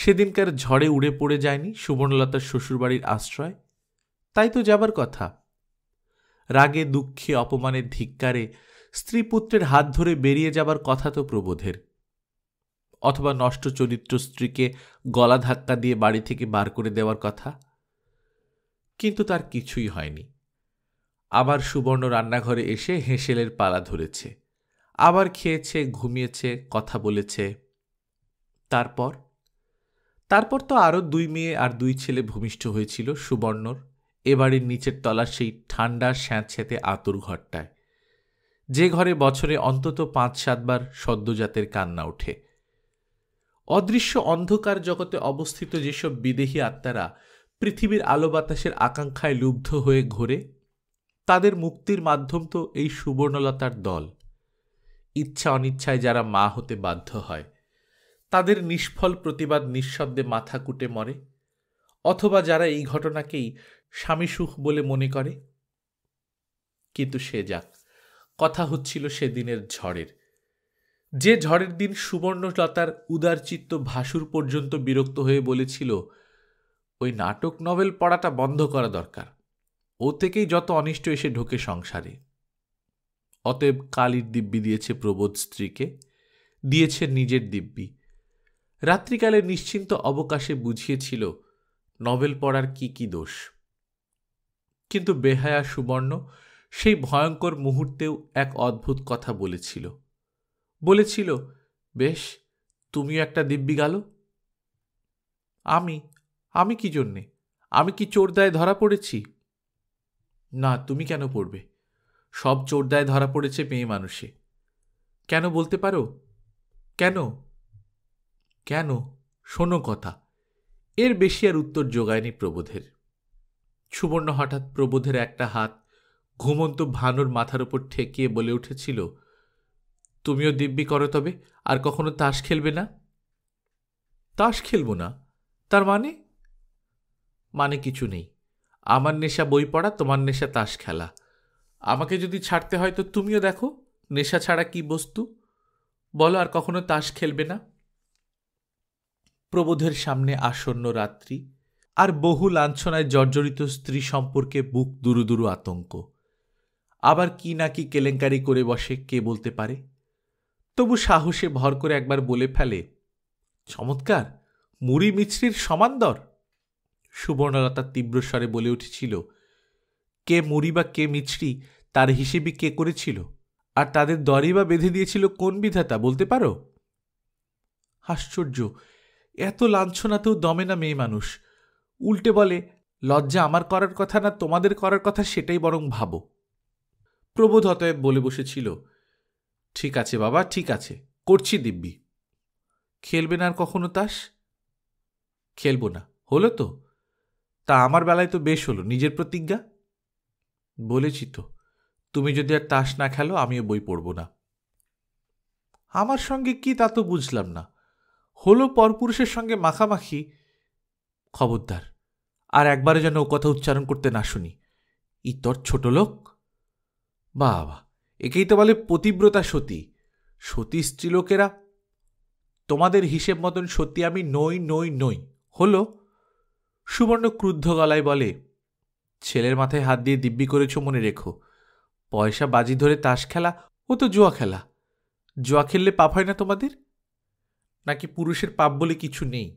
সেদিনকার ঝড়ে উড়ে পড়ে যায়নি সুবর্ণলতার শ্বশুরবাড়ির আশ্রয় তাই তো যাবার কথা রাগে দুঃখে অপমানের ধিক্কারে স্ত্রী পুত্রের হাত ধরে বেরিয়ে যাবার কথা তো প্রবোধের অথবা নষ্ট চরিত্র স্ত্রীকে গলা ধাক্কা দিয়ে বাড়ি থেকে বার করে দেওয়ার কথা কিন্তু তার কিছুই হয়নি আবার সুবর্ণ রান্নাঘরে এসে হেঁসেলের পালা ধরেছে আবার খেয়েছে ঘুমিয়েছে কথা বলেছে তারপর তারপর তো আরও দুই মেয়ে আর দুই ছেলে ভূমিষ্ঠ হয়েছিল সুবর্ণর এবাড়ির নিচের তলার সেই ঠান্ডা স্যাঁতস্যাঁতে আতুর ঘরটায় যে ঘরে বছরে অন্তত পাঁচ সাতবার সদ্যজাতের কান্না ওঠে অদৃশ্য অন্ধকার জগতে অবস্থিত যেসব বিদেহী আত্মারা পৃথিবীর আলো বাতাসের আকাঙ্ক্ষায় লুব্ধ হয়ে ঘোরে তাদের মুক্তির মাধ্যম তো এই সুবর্ণলতার দল ইচ্ছা অনিচ্ছায় যারা মা হতে বাধ্য হয় তাদের নিষ্ফল প্রতিবাদ নিঃশব্দে মাথা কুটে মরে অথবা যারা এই ঘটনাকেই স্বামী সুখ বলে মনে করে কিন্তু সে যাক কথা হচ্ছিল সেদিনের ঝড়ের যে ঝড়ের দিন সুবর্ণলতার উদারচিত্ত ভাসুর পর্যন্ত বিরক্ত হয়ে বলেছিল ওই নাটক নভেল পড়াটা বন্ধ করা দরকার ও থেকেই যত অনিষ্ট এসে ঢোকে সংসারে অতএব কালীর দিব্যি দিয়েছে প্রবোধ স্ত্রীকে দিয়েছে নিজের দিব্যি রাত্রিকালে নিশ্চিন্ত অবকাশে বুঝিয়েছিল নভেল পড়ার কি কি দোষ কিন্তু বেহায়া সুবর্ণ সেই ভয়ঙ্কর মুহূর্তেও এক অদ্ভুত কথা বলেছিল বলেছিল বেশ তুমিও একটা দিব্যি গালো আমি আমি কি জন্যে আমি কি চোরদায় ধরা পড়েছি না তুমি কেন পড়বে সব চোরদায় ধরা পড়েছে মেয়ে মানুষে কেন বলতে পারো কেন কেন শোনো কথা এর বেশি আর উত্তর যোগায়নি প্রবোধের সুবর্ণ হঠাৎ প্রবোধের একটা হাত ঘুমন্ত ভানুর মাথার ওপর ঠেকিয়ে বলে উঠেছিল তুমিও দিব্যি করো তবে আর কখনো তাস খেলবে না তাস খেলব না তার মানে মানে কিছু নেই আমার নেশা বই পড়া তোমার নেশা তাস খেলা আমাকে যদি ছাড়তে হয় তো তুমিও দেখো নেশা ছাড়া কি বস্তু বলো আর কখনো তাস খেলবে না প্রবোধের সামনে আসন্ন রাত্রি আর বহু লাঞ্ছনায় জর্জরিত স্ত্রী সম্পর্কে বুক দুরু দুরু আতঙ্ক আবার কি না কি কেলেঙ্কারি করে বসে কে বলতে পারে তবু সাহসে ভর করে একবার বলে ফেলে চমৎকার মুড়ি মিছরির সমান্দর সুবর্ণলতা তীব্র স্বরে বলে উঠেছিল কে মুড়ি বা কে মিছরি তার হিসেবে কে করেছিল আর তাদের দরি বা বেঁধে দিয়েছিল কোন বিধাতা বলতে পারো আশ্চর্য এত লাঞ্ছনাতেও দমে না মেয়ে মানুষ উল্টে বলে লজ্জা আমার করার কথা না তোমাদের করার কথা সেটাই বরং ভাবো প্রবোধ অতএব বলে বসেছিল ঠিক আছে বাবা ঠিক আছে করছি দিব্যি খেলবে না আর কখনো তাস খেলবো না হলো তো তা আমার বেলায় তো বেশ হলো নিজের প্রতিজ্ঞা বলেছি তো তুমি যদি আর তাস না খেলো আমিও বই পড়ব না আমার সঙ্গে কি তা তো বুঝলাম না হলো পরপুরুষের সঙ্গে মাখামাখি খবরদার আর একবারে যেন ও কথা উচ্চারণ করতে না শুনি ই তোর ছোট লোক বাবা একেই তো বলে পতিব্রতা সতী সতী স্ত্রীলোকেরা তোমাদের হিসেব মতন সত্যি আমি নই নই নই হলো সুবর্ণ ক্রুদ্ধ গলায় বলে ছেলের মাথায় হাত দিয়ে দিব্যি করেছ মনে রেখো পয়সা বাজি ধরে তাস খেলা ও তো জুয়া খেলা জুয়া খেললে পাপ হয় না তোমাদের নাকি পুরুষের পাপ বলে কিছু নেই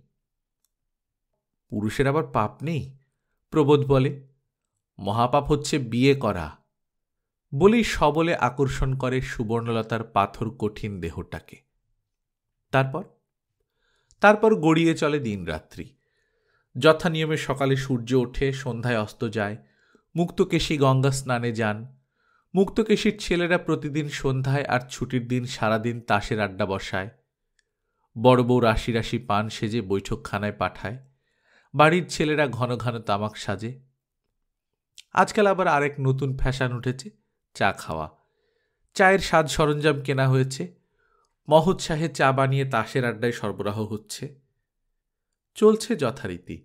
পুরুষের আবার পাপ নেই প্রবোধ বলে মহাপাপ হচ্ছে বিয়ে করা বলেই সবলে আকর্ষণ করে সুবর্ণলতার পাথর কঠিন দেহটাকে তারপর তারপর গড়িয়ে চলে দিনরাত্রি যথা নিয়মে সকালে সূর্য ওঠে সন্ধ্যায় অস্ত যায় মুক্তকেশী গঙ্গা স্নানে যান মুক্তকেশীর ছেলেরা প্রতিদিন সন্ধ্যায় আর ছুটির দিন সারাদিন তাসের আড্ডা বসায় বড় বউ রাশি রাশি পান সেজে বৈঠকখানায় পাঠায় বাড়ির ছেলেরা ঘন ঘন তামাক সাজে আজকাল আবার আরেক নতুন ফ্যাশন উঠেছে চা খাওয়া চায়ের স্বাদ সরঞ্জাম কেনা হয়েছে মহৎসাহে চা বানিয়ে তাসের আড্ডায় সরবরাহ হচ্ছে চলছে যথারীতি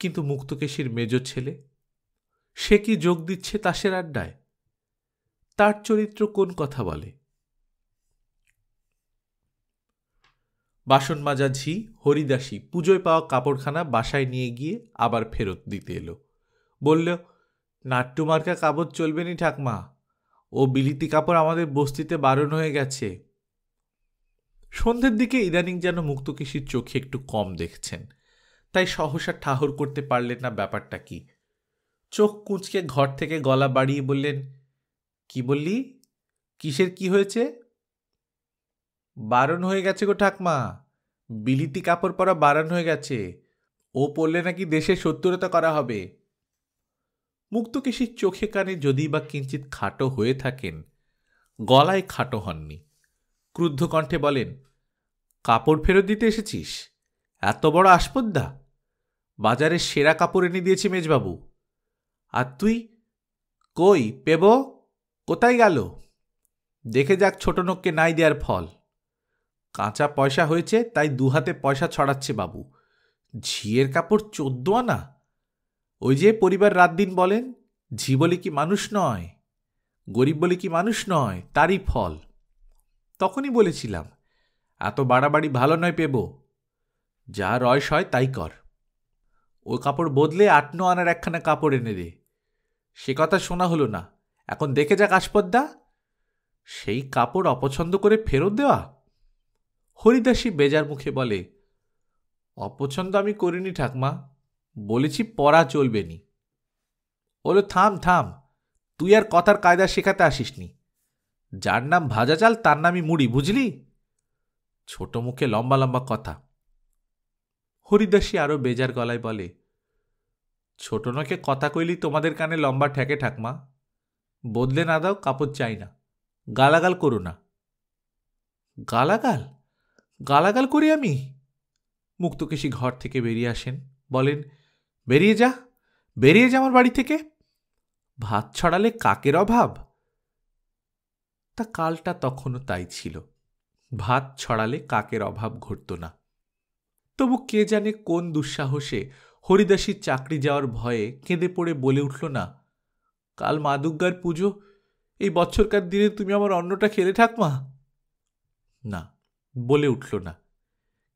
কিন্তু মুক্তকেশীর মেজ ছেলে সে কি যোগ দিচ্ছে তাসের আড্ডায় তার চরিত্র কোন কথা বলে বাসন মাজা ঝি হরিদাসী পুজোয় পাওয়া কাপড়খানা বাসায় নিয়ে গিয়ে আবার ফেরত দিতে এলো বলল নাট্যমার্কা কাপড় চলবে নি ঠাকমা ও বিলিতি কাপড় আমাদের বস্তিতে বারণ হয়ে গেছে সন্ধ্যের দিকে ইদানিং যেন মুক্তকেশীর চোখে একটু কম দেখছেন তাই সহসা ঠাহর করতে পারলেন না ব্যাপারটা কি চোখ কুঁচকে ঘর থেকে গলা বাড়িয়ে বললেন কি বললি কিসের কি হয়েছে বারণ হয়ে গেছে গো ঠাকমা বিলিতি কাপড় পরা বারণ হয়ে গেছে ও পড়লে নাকি দেশে সত্যরতা করা হবে মুক্তকেশীর চোখে কানে যদি বা কিঞ্চিত খাটো হয়ে থাকেন গলায় খাটো হননি ক্রুদ্ধ কণ্ঠে বলেন কাপড় ফেরত দিতে এসেছিস এত বড় আসপদ্দা বাজারে সেরা কাপড় এনে দিয়েছি মেজবাবু আর তুই কই পেব কোথায় গেল দেখে যাক ছোট নোককে নাই দেওয়ার ফল কাঁচা পয়সা হয়েছে তাই দুহাতে পয়সা ছড়াচ্ছে বাবু ঝিয়ের কাপড় চোদ্দ আনা ওই যে পরিবার রাত দিন বলেন ঝি বলে কি মানুষ নয় গরিব বলে কি মানুষ নয় তারই ফল তখনই বলেছিলাম এত বাড়াবাড়ি ভালো নয় পেব যা রয়স হয় তাই কর ও কাপড় বদলে আট ন আনার একখানা কাপড় এনে দে সে কথা শোনা হলো না এখন দেখে যাক আসপদ্দা সেই কাপড় অপছন্দ করে ফেরত দেওয়া হরিদাসী বেজার মুখে বলে অপছন্দ আমি করিনি ঠাকমা বলেছি পড়া চলবে নি ওলো থাম থাম তুই আর কথার কায়দা শেখাতে আসিসনি যার নাম ভাজা চাল তার নামই মুড়ি বুঝলি ছোট মুখে লম্বা লম্বা কথা হরিদাসী আরও বেজার গলায় বলে ছোট নকে কথা কইলি তোমাদের কানে লম্বা ঠেকে ঠাকমা বদলে না দাও কাপড় চাই না গালাগাল করো না গালাগাল গালাগাল করি আমি মুক্তকেশী ঘর থেকে বেরিয়ে আসেন বলেন বেরিয়ে যা বেরিয়ে যা আমার বাড়ি থেকে ভাত ছড়ালে কাকের অভাব তা কালটা তখনও তাই ছিল ভাত ছড়ালে কাকের অভাব ঘটত না তবু কে জানে কোন দুঃসাহসে হরিদাসীর চাকরি যাওয়ার ভয়ে কেঁদে পড়ে বলে উঠল না কাল মা দুর্গার পুজো এই বছরকার দিনে তুমি আমার অন্নটা খেলে ঠাকমা না বলে উঠল না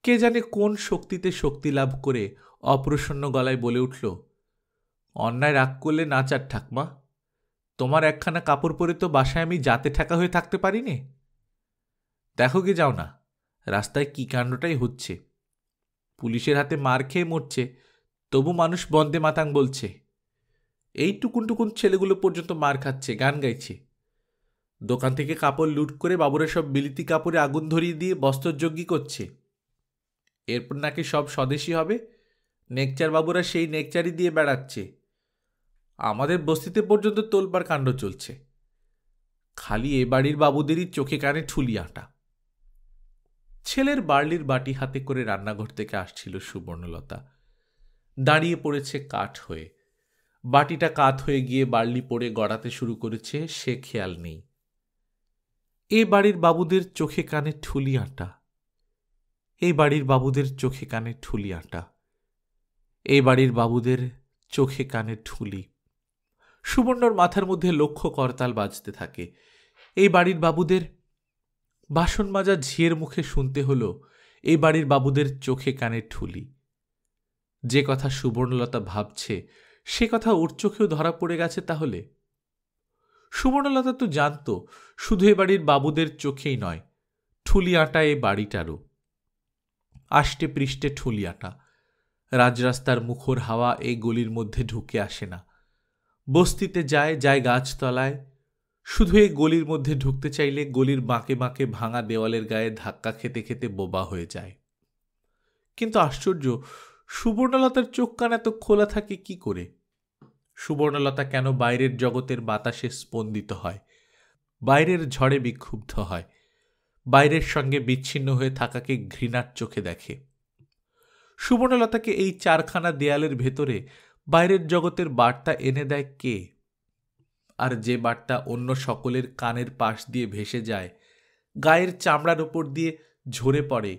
কে জানে কোন শক্তিতে শক্তি লাভ করে অপ্রসন্ন গলায় বলে উঠল অন্যায় রাগ করলে নাচার ঠাকমা তোমার একখানা কাপড় পরে তো বাসায় আমি যাতে ঠেকা হয়ে থাকতে পারিনি দেখো গে যাও না রাস্তায় কী কাণ্ডটাই হচ্ছে পুলিশের হাতে মার খেয়ে মরছে তবু মানুষ বন্দে মাতাং বলছে এই টুকুন টুকুন ছেলেগুলো পর্যন্ত মার খাচ্ছে গান গাইছে দোকান থেকে কাপড় লুট করে বাবুরা সব বিলিতি কাপড়ে আগুন ধরিয়ে দিয়ে বস্ত্রযোগ্যী করছে এরপর নাকি সব স্বদেশী হবে নেকচার বাবুরা সেই নেকচারই দিয়ে বেড়াচ্ছে আমাদের বস্তিতে পর্যন্ত তোলবার কাণ্ড চলছে খালি এ বাড়ির বাবুদেরই চোখে কানে ঠুলি আঁটা ছেলের বার্লির বাটি হাতে করে রান্নাঘর থেকে আসছিল সুবর্ণলতা দাঁড়িয়ে পড়েছে কাঠ হয়ে বাটিটা কাত হয়ে গিয়ে বার্লি পড়ে গড়াতে শুরু করেছে সে খেয়াল নেই এ বাড়ির বাবুদের চোখে কানে ঠুলি আঁটা এই বাড়ির বাবুদের চোখে কানে ঠুলি আঁটা এই বাড়ির বাবুদের চোখে কানে ঠুলি সুবর্ণর মাথার মধ্যে লক্ষ্য করতাল বাজতে থাকে এই বাড়ির বাবুদের বাসন মাজা ঝিয়ের মুখে শুনতে হলো এই বাড়ির বাবুদের চোখে কানে ঠুলি যে কথা সুবর্ণলতা ভাবছে সে কথা ওর চোখেও ধরা পড়ে গেছে তাহলে সুবর্ণলতা তো জানত শুধু এ বাড়ির বাবুদের চোখেই নয় ঠুলি আটা এ বাড়িটারও আষ্টে পৃষ্ঠে ঠুলি আটা রাজরাস্তার মুখর হাওয়া এই গলির মধ্যে ঢুকে আসে না বস্তিতে যায় যায় গাছতলায় শুধু এই গলির মধ্যে ঢুকতে চাইলে গলির বাঁকে বাঁকে ভাঙা দেওয়ালের গায়ে ধাক্কা খেতে খেতে বোবা হয়ে যায় কিন্তু আশ্চর্য সুবর্ণলতার চোখ কান এত খোলা থাকে কি করে সুবর্ণলতা কেন বাইরের জগতের বাতাসে স্পন্দিত হয় বাইরের ঝড়ে বিক্ষুব্ধ হয় বাইরের সঙ্গে বিচ্ছিন্ন হয়ে থাকাকে ঘৃণার চোখে দেখে সুবর্ণলতাকে এই চারখানা দেয়ালের ভেতরে বাইরের জগতের বার্তা এনে দেয় কে আর যে বার্তা অন্য সকলের কানের পাশ দিয়ে ভেসে যায় গায়ের চামড়ার ওপর দিয়ে ঝরে পড়ে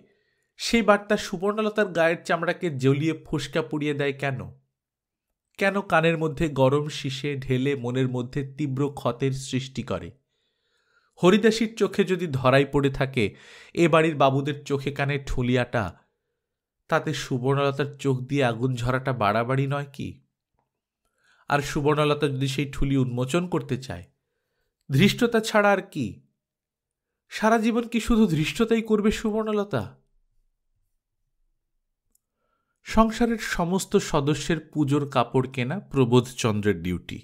সেই বার্তা সুবর্ণলতার গায়ের চামড়াকে জ্বলিয়ে ফুসকা পুড়িয়ে দেয় কেন কেন কানের মধ্যে গরম শীষে ঢেলে মনের মধ্যে তীব্র ক্ষতের সৃষ্টি করে হরিদাসীর চোখে যদি ধরাই পড়ে থাকে এ বাড়ির বাবুদের চোখে কানে ঠুলিয়াটা তাতে সুবর্ণলতার চোখ দিয়ে আগুন ঝরাটা বাড়াবাড়ি নয় কি আর সুবর্ণলতা যদি সেই ঠুলি উন্মোচন করতে চায় ধৃষ্টতা ছাড়া আর কি সারা জীবন কি শুধু ধৃষ্টতাই করবে সুবর্ণলতা সংসারের সমস্ত সদস্যের পুজোর কাপড় কেনা প্রবোধচন্দ্রের ডিউটি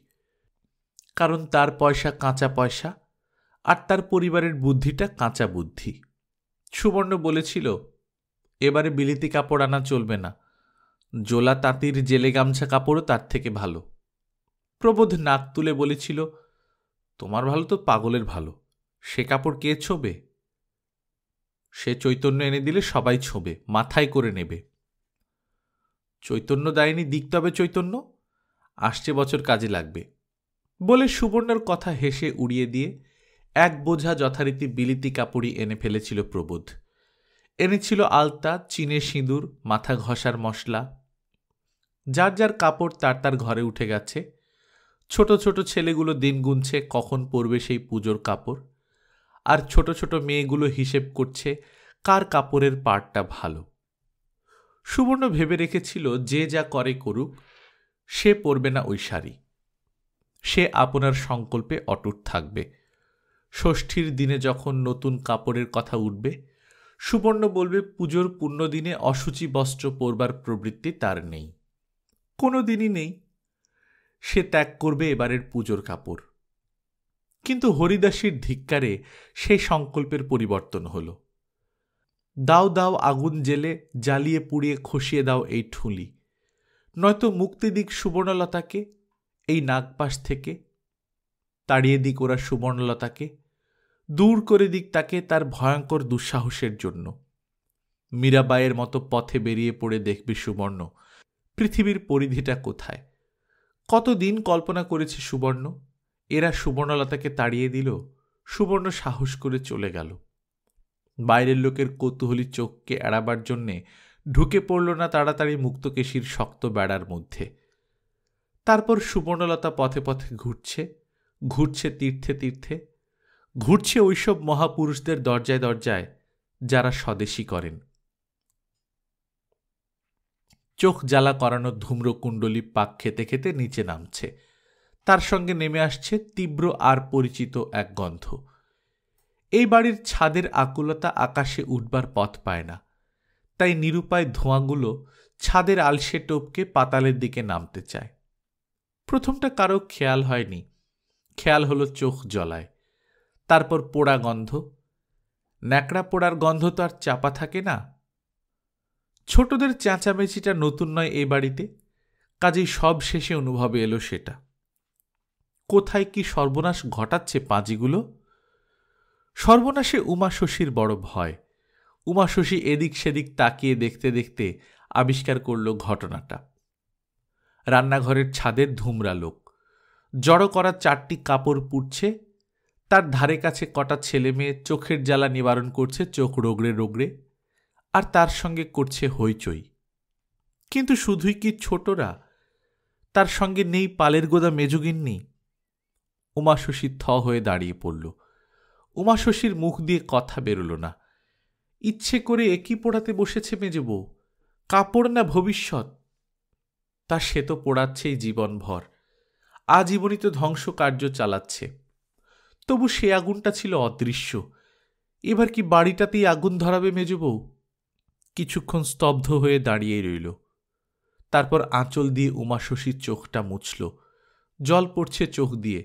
কারণ তার পয়সা কাঁচা পয়সা আর তার পরিবারের বুদ্ধিটা কাঁচা বুদ্ধি সুবর্ণ বলেছিল এবারে বিলিতি কাপড় আনা চলবে না জোলা তাঁতির জেলে গামছা কাপড়ও তার থেকে ভালো প্রবোধ নাক তুলে বলেছিল তোমার ভালো তো পাগলের ভালো সে কাপড় কে ছোবে সে চৈতন্য এনে দিলে সবাই ছোবে মাথায় করে নেবে চৈতন্য দায়নি দিক হবে চৈতন্য আসছে বছর কাজে লাগবে বলে সুবর্ণার কথা হেসে উড়িয়ে দিয়ে এক বোঝা যথারীতি বিলিতি কাপড়ই এনে ফেলেছিল প্রবোধ এনেছিল আলতা চিনে সিঁদুর মাথা ঘষার মশলা যার যার কাপড় তার তার ঘরে উঠে গেছে ছোট ছোট ছেলেগুলো দিন গুনছে কখন পরবে সেই পুজোর কাপড় আর ছোট ছোট মেয়েগুলো হিসেব করছে কার কাপড়ের পাটটা ভালো সুবর্ণ ভেবে রেখেছিল যে যা করে করুক সে পরবে না ওই শাড়ি সে আপনার সংকল্পে অটুট থাকবে ষষ্ঠীর দিনে যখন নতুন কাপড়ের কথা উঠবে সুবর্ণ বলবে পুজোর পূর্ণদিনে অসুচি বস্ত্র পরবার প্রবৃত্তি তার নেই কোনো দিনই নেই সে ত্যাগ করবে এবারের পুজোর কাপড় কিন্তু হরিদাসীর ধিক্কারে সেই সংকল্পের পরিবর্তন হল দাও দাও আগুন জেলে জ্বালিয়ে পুড়িয়ে খসিয়ে দাও এই ঠুলি নয়তো মুক্তি দিক সুবর্ণলতাকে এই নাগপাশ থেকে তাড়িয়ে দিক ওরা সুবর্ণলতাকে দূর করে দিক তাকে তার ভয়ঙ্কর দুঃসাহসের জন্য মীরাবাইয়ের মতো পথে বেরিয়ে পড়ে দেখবে সুবর্ণ পৃথিবীর পরিধিটা কোথায় কতদিন কল্পনা করেছে সুবর্ণ এরা সুবর্ণলতাকে তাড়িয়ে দিল সুবর্ণ সাহস করে চলে গেল বাইরের লোকের কৌতূহলী চোখকে এড়াবার জন্যে ঢুকে পড়ল না তাড়াতাড়ি মুক্তকেশীর শক্ত বেড়ার মধ্যে তারপর সুবর্ণলতা পথে পথে ঘুরছে ঘুরছে তীর্থে তীর্থে ঘুরছে ওইসব মহাপুরুষদের দরজায় দরজায় যারা স্বদেশী করেন চোখ জ্বালা করানো ধূম্র কুণ্ডলী পাক খেতে খেতে নিচে নামছে তার সঙ্গে নেমে আসছে তীব্র আর পরিচিত এক গন্ধ এই বাড়ির ছাদের আকুলতা আকাশে উঠবার পথ পায় না তাই নিরুপায় ধোঁয়াগুলো ছাদের আলসে টোপকে পাতালের দিকে নামতে চায় প্রথমটা কারো খেয়াল হয়নি খেয়াল হলো চোখ জ্বলায় তারপর পোড়া গন্ধ ন্যাকড়া পোড়ার গন্ধ তো আর চাপা থাকে না ছোটদের চেঁচামেচিটা নতুন নয় এ বাড়িতে কাজেই সব শেষে অনুভবে এলো সেটা কোথায় কি সর্বনাশ ঘটাচ্ছে পাঁজিগুলো সর্বনাশে উমা শশীর বড় ভয় উমা শশী এদিক সেদিক তাকিয়ে দেখতে দেখতে আবিষ্কার করল ঘটনাটা রান্নাঘরের ছাদের ধুমরা লোক জড়ো করা চারটি কাপড় পুড়ছে তার ধারে কাছে কটা ছেলে মেয়ে চোখের জ্বালা নিবারণ করছে চোখ রোগড়ে রোগড়ে আর তার সঙ্গে করছে হইচই কিন্তু শুধুই কি ছোটরা তার সঙ্গে নেই পালের গোদা মেজুগিন্নি উমাশশী থ হয়ে দাঁড়িয়ে পড়ল উমাশশীর মুখ দিয়ে কথা বেরোল না ইচ্ছে করে একই পোড়াতে বসেছে মেজবো কাপড় না ভবিষ্যৎ তা সে তো পোড়াচ্ছেই জীবনভর আজীবনই তো ধ্বংসকার্য চালাচ্ছে তবু সে আগুনটা ছিল অদৃশ্য এবার কি বাড়িটাতেই আগুন ধরাবে মেজ কিছুক্ষণ স্তব্ধ হয়ে দাঁড়িয়ে রইল তারপর আঁচল দিয়ে উমা শশীর চোখটা মুছল জল পড়ছে চোখ দিয়ে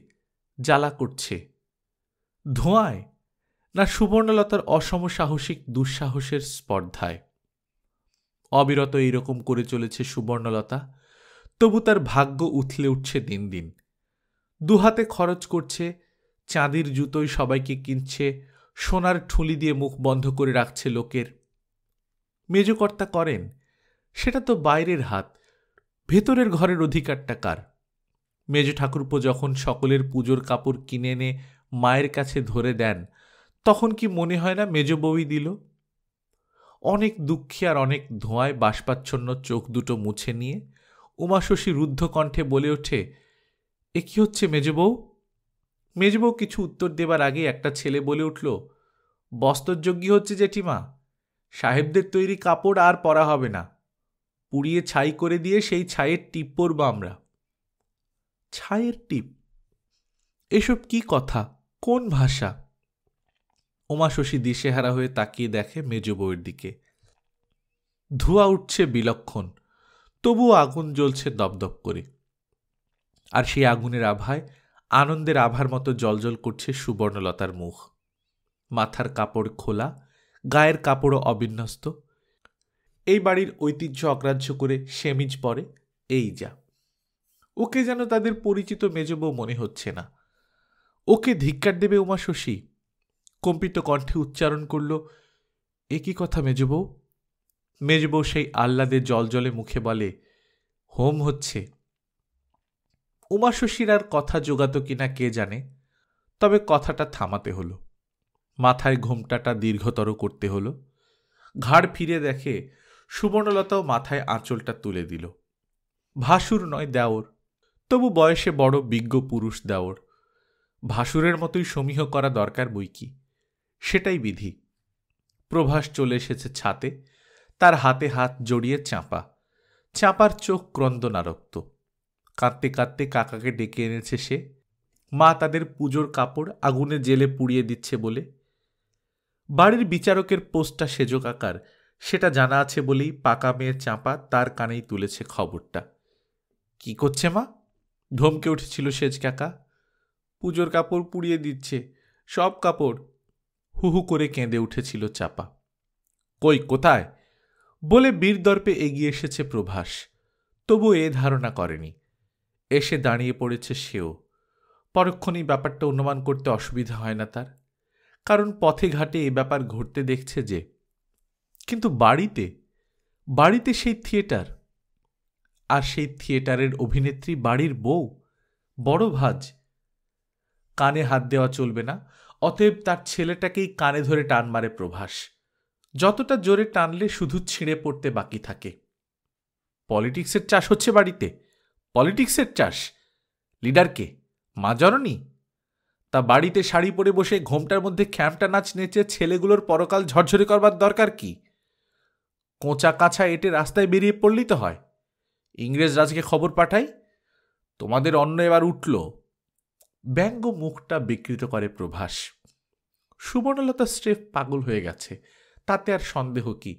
জ্বালা করছে ধোঁয়ায় না সুবর্ণলতার অসম সাহসিক দুঃসাহসের স্পর্ধায় অবিরত এইরকম করে চলেছে সুবর্ণলতা তবু তার ভাগ্য উথলে উঠছে দিন দিন দুহাতে খরচ করছে চাঁদির জুতোই সবাইকে কিনছে সোনার ঠুলি দিয়ে মুখ বন্ধ করে রাখছে লোকের মেজকর্তা করেন সেটা তো বাইরের হাত ভেতরের ঘরের অধিকারটা কার মেজ ঠাকুরপো যখন সকলের পুজোর কাপড় কিনে এনে মায়ের কাছে ধরে দেন তখন কি মনে হয় না মেজ বউই দিল অনেক দুঃখে আর অনেক ধোঁয়ায় বাষ্পাচ্ছন্ন চোখ দুটো মুছে নিয়ে উমাশশী রুদ্ধকণ্ঠে বলে ওঠে এ কি হচ্ছে মেজ বউ মেজবউ কিছু উত্তর দেবার আগে একটা ছেলে বলে উঠল বস্তরযোগ্যী হচ্ছে জেঠিমা সাহেবদের তৈরি কাপড় আর পরা হবে না পুড়িয়ে ছাই করে দিয়ে সেই ছাইয়ের টিপ পরব আমরা ছাইয়ের টিপ এসব কি কথা কোন ভাষা উমাশশী দিশেহারা হয়ে তাকিয়ে দেখে মেজ বউয়ের দিকে ধোঁয়া উঠছে বিলক্ষণ তবুও আগুন জ্বলছে দপদপ করে আর সেই আগুনের আভায় আনন্দের আভার মতো জলজল করছে সুবর্ণলতার মুখ মাথার কাপড় খোলা গায়ের কাপড়ও অবিন্যস্ত এই বাড়ির ঐতিহ্য অগ্রাহ্য করে সেমিজ পরে এই যা ওকে যেন তাদের পরিচিত মেজবউ মনে হচ্ছে না ওকে ধিক্কার দেবে উমা শশী কম্পিত কণ্ঠে উচ্চারণ করল একই কথা মেজবউ মেজবউ সেই আহ্লাদে জলজলে মুখে বলে হোম হচ্ছে উমাশশীর আর কথা জোগাতো কিনা কে জানে তবে কথাটা থামাতে হলো মাথায় ঘোমটাটা দীর্ঘতর করতে হলো ঘাড় ফিরে দেখে সুবর্ণলতাও মাথায় আঁচলটা তুলে দিল ভাসুর নয় দেওর তবু বয়সে বড় বিজ্ঞ পুরুষ দেওর ভাসুরের মতোই সমীহ করা দরকার বই কি সেটাই বিধি প্রভাস চলে এসেছে ছাতে তার হাতে হাত জড়িয়ে চাঁপা চাঁপার চোখ ক্রন্দনারক্ত কাঁদতে কাঁদতে কাকাকে ডেকে এনেছে সে মা তাদের পুজোর কাপড় আগুনে জেলে পুড়িয়ে দিচ্ছে বলে বাড়ির বিচারকের পোস্টটা সেজো কাকার সেটা জানা আছে বলেই পাকা মেয়ের চাঁপা তার কানেই তুলেছে খবরটা কি করছে মা ধমকে উঠেছিল সেজ কাকা পুজোর কাপড় পুড়িয়ে দিচ্ছে সব কাপড় হুহু করে কেঁদে উঠেছিল চাপা কই কোথায় বলে বীরদর্পে এগিয়ে এসেছে প্রভাস তবু এ ধারণা করেনি এসে দাঁড়িয়ে পড়েছে সেও এই ব্যাপারটা অনুমান করতে অসুবিধা হয় না তার কারণ পথে ঘাটে এ ব্যাপার ঘটতে দেখছে যে কিন্তু বাড়িতে বাড়িতে সেই থিয়েটার আর সেই থিয়েটারের অভিনেত্রী বাড়ির বউ বড় ভাজ কানে হাত দেওয়া চলবে না অতএব তার ছেলেটাকেই কানে ধরে টান মারে প্রভাস যতটা জোরে টানলে শুধু ছিঁড়ে পড়তে বাকি থাকে পলিটিক্সের চাষ হচ্ছে বাড়িতে পলিটিক্সের চাষ লিডারকে মা জননী তা বাড়িতে শাড়ি পরে বসে ঘোমটার মধ্যে খ্যাপটা নাচ নেচে ছেলেগুলোর পরকাল ঝরঝরে করবার দরকার কি কোঁচা কাঁচা এটে রাস্তায় বেরিয়ে পড়লি তো হয় ইংরেজ রাজকে খবর পাঠাই তোমাদের অন্ন এবার উঠল ব্যঙ্গ মুখটা বিকৃত করে প্রভাস সুবর্ণলতা স্রেফ পাগল হয়ে গেছে তাতে আর সন্দেহ কি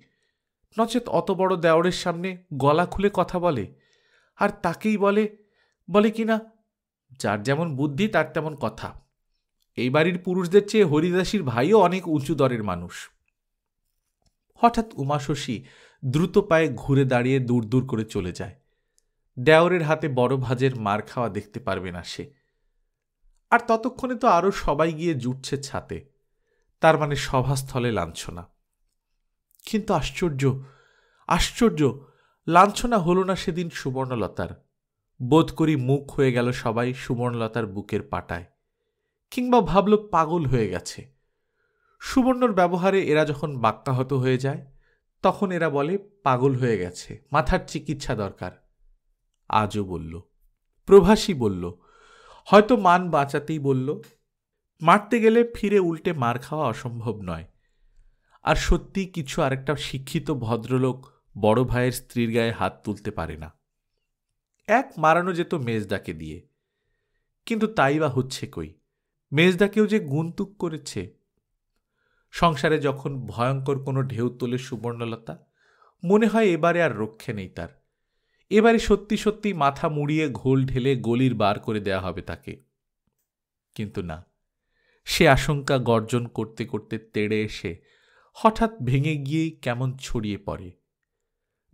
নচেত অত বড় দেওরের সামনে গলা খুলে কথা বলে আর তাকেই বলে বলে কি না যার যেমন বুদ্ধি তার তেমন কথা এই বাড়ির পুরুষদের চেয়ে হরিদাসীর ভাইও অনেক উঁচু দরের মানুষ হঠাৎ উমাশশী দ্রুত পায়ে ঘুরে দাঁড়িয়ে দূর দূর করে চলে যায় দেওরের হাতে বড় ভাজের মার খাওয়া দেখতে পারবে না সে আর ততক্ষণে তো আরও সবাই গিয়ে জুটছে ছাতে তার মানে সভাস্থলে লাঞ্ছনা কিন্তু আশ্চর্য আশ্চর্য লাঞ্ছনা হল না সেদিন সুবর্ণলতার বোধ করি মুখ হয়ে গেল সবাই সুবর্ণলতার বুকের পাটায় কিংবা ভাবল পাগল হয়ে গেছে সুবর্ণর ব্যবহারে এরা যখন বাক্যাহত হয়ে যায় তখন এরা বলে পাগল হয়ে গেছে মাথার চিকিৎসা দরকার আজও বলল প্রভাসী বলল হয়তো মান বাঁচাতেই বলল মারতে গেলে ফিরে উল্টে মার খাওয়া অসম্ভব নয় আর সত্যি কিছু আরেকটা শিক্ষিত ভদ্রলোক বড় ভাইয়ের স্ত্রীর গায়ে হাত তুলতে পারে না এক মারানো যেত মেজদাকে দিয়ে কিন্তু তাই বা হচ্ছে কই মেজদাকেও যে গুনতুক করেছে সংসারে যখন ভয়ঙ্কর কোনো ঢেউ তোলে সুবর্ণলতা মনে হয় এবারে আর রক্ষে নেই তার এবারে সত্যি সত্যি মাথা মুড়িয়ে ঘোল ঢেলে গলির বার করে দেয়া হবে তাকে কিন্তু না সে আশঙ্কা গর্জন করতে করতে তেড়ে এসে হঠাৎ ভেঙে গিয়েই কেমন ছড়িয়ে পড়ে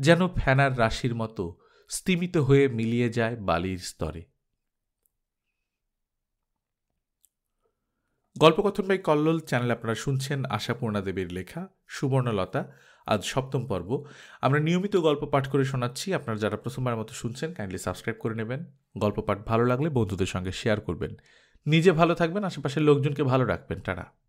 যেন ফেনার রাশির মতো স্তিমিত হয়ে মিলিয়ে যায় বালির স্তরে গল্পকথন ভাই কল্লোল চ্যানেল আপনারা শুনছেন আশাপূর্ণা দেবীর লেখা সুবর্ণলতা আজ সপ্তম পর্ব আমরা নিয়মিত গল্প পাঠ করে শোনাচ্ছি আপনারা যারা প্রথমবার মতো শুনছেন কাইন্ডলি সাবস্ক্রাইব করে নেবেন গল্প পাঠ ভালো লাগলে বন্ধুদের সঙ্গে শেয়ার করবেন নিজে ভালো থাকবেন আশেপাশের লোকজনকে ভালো রাখবেন টানা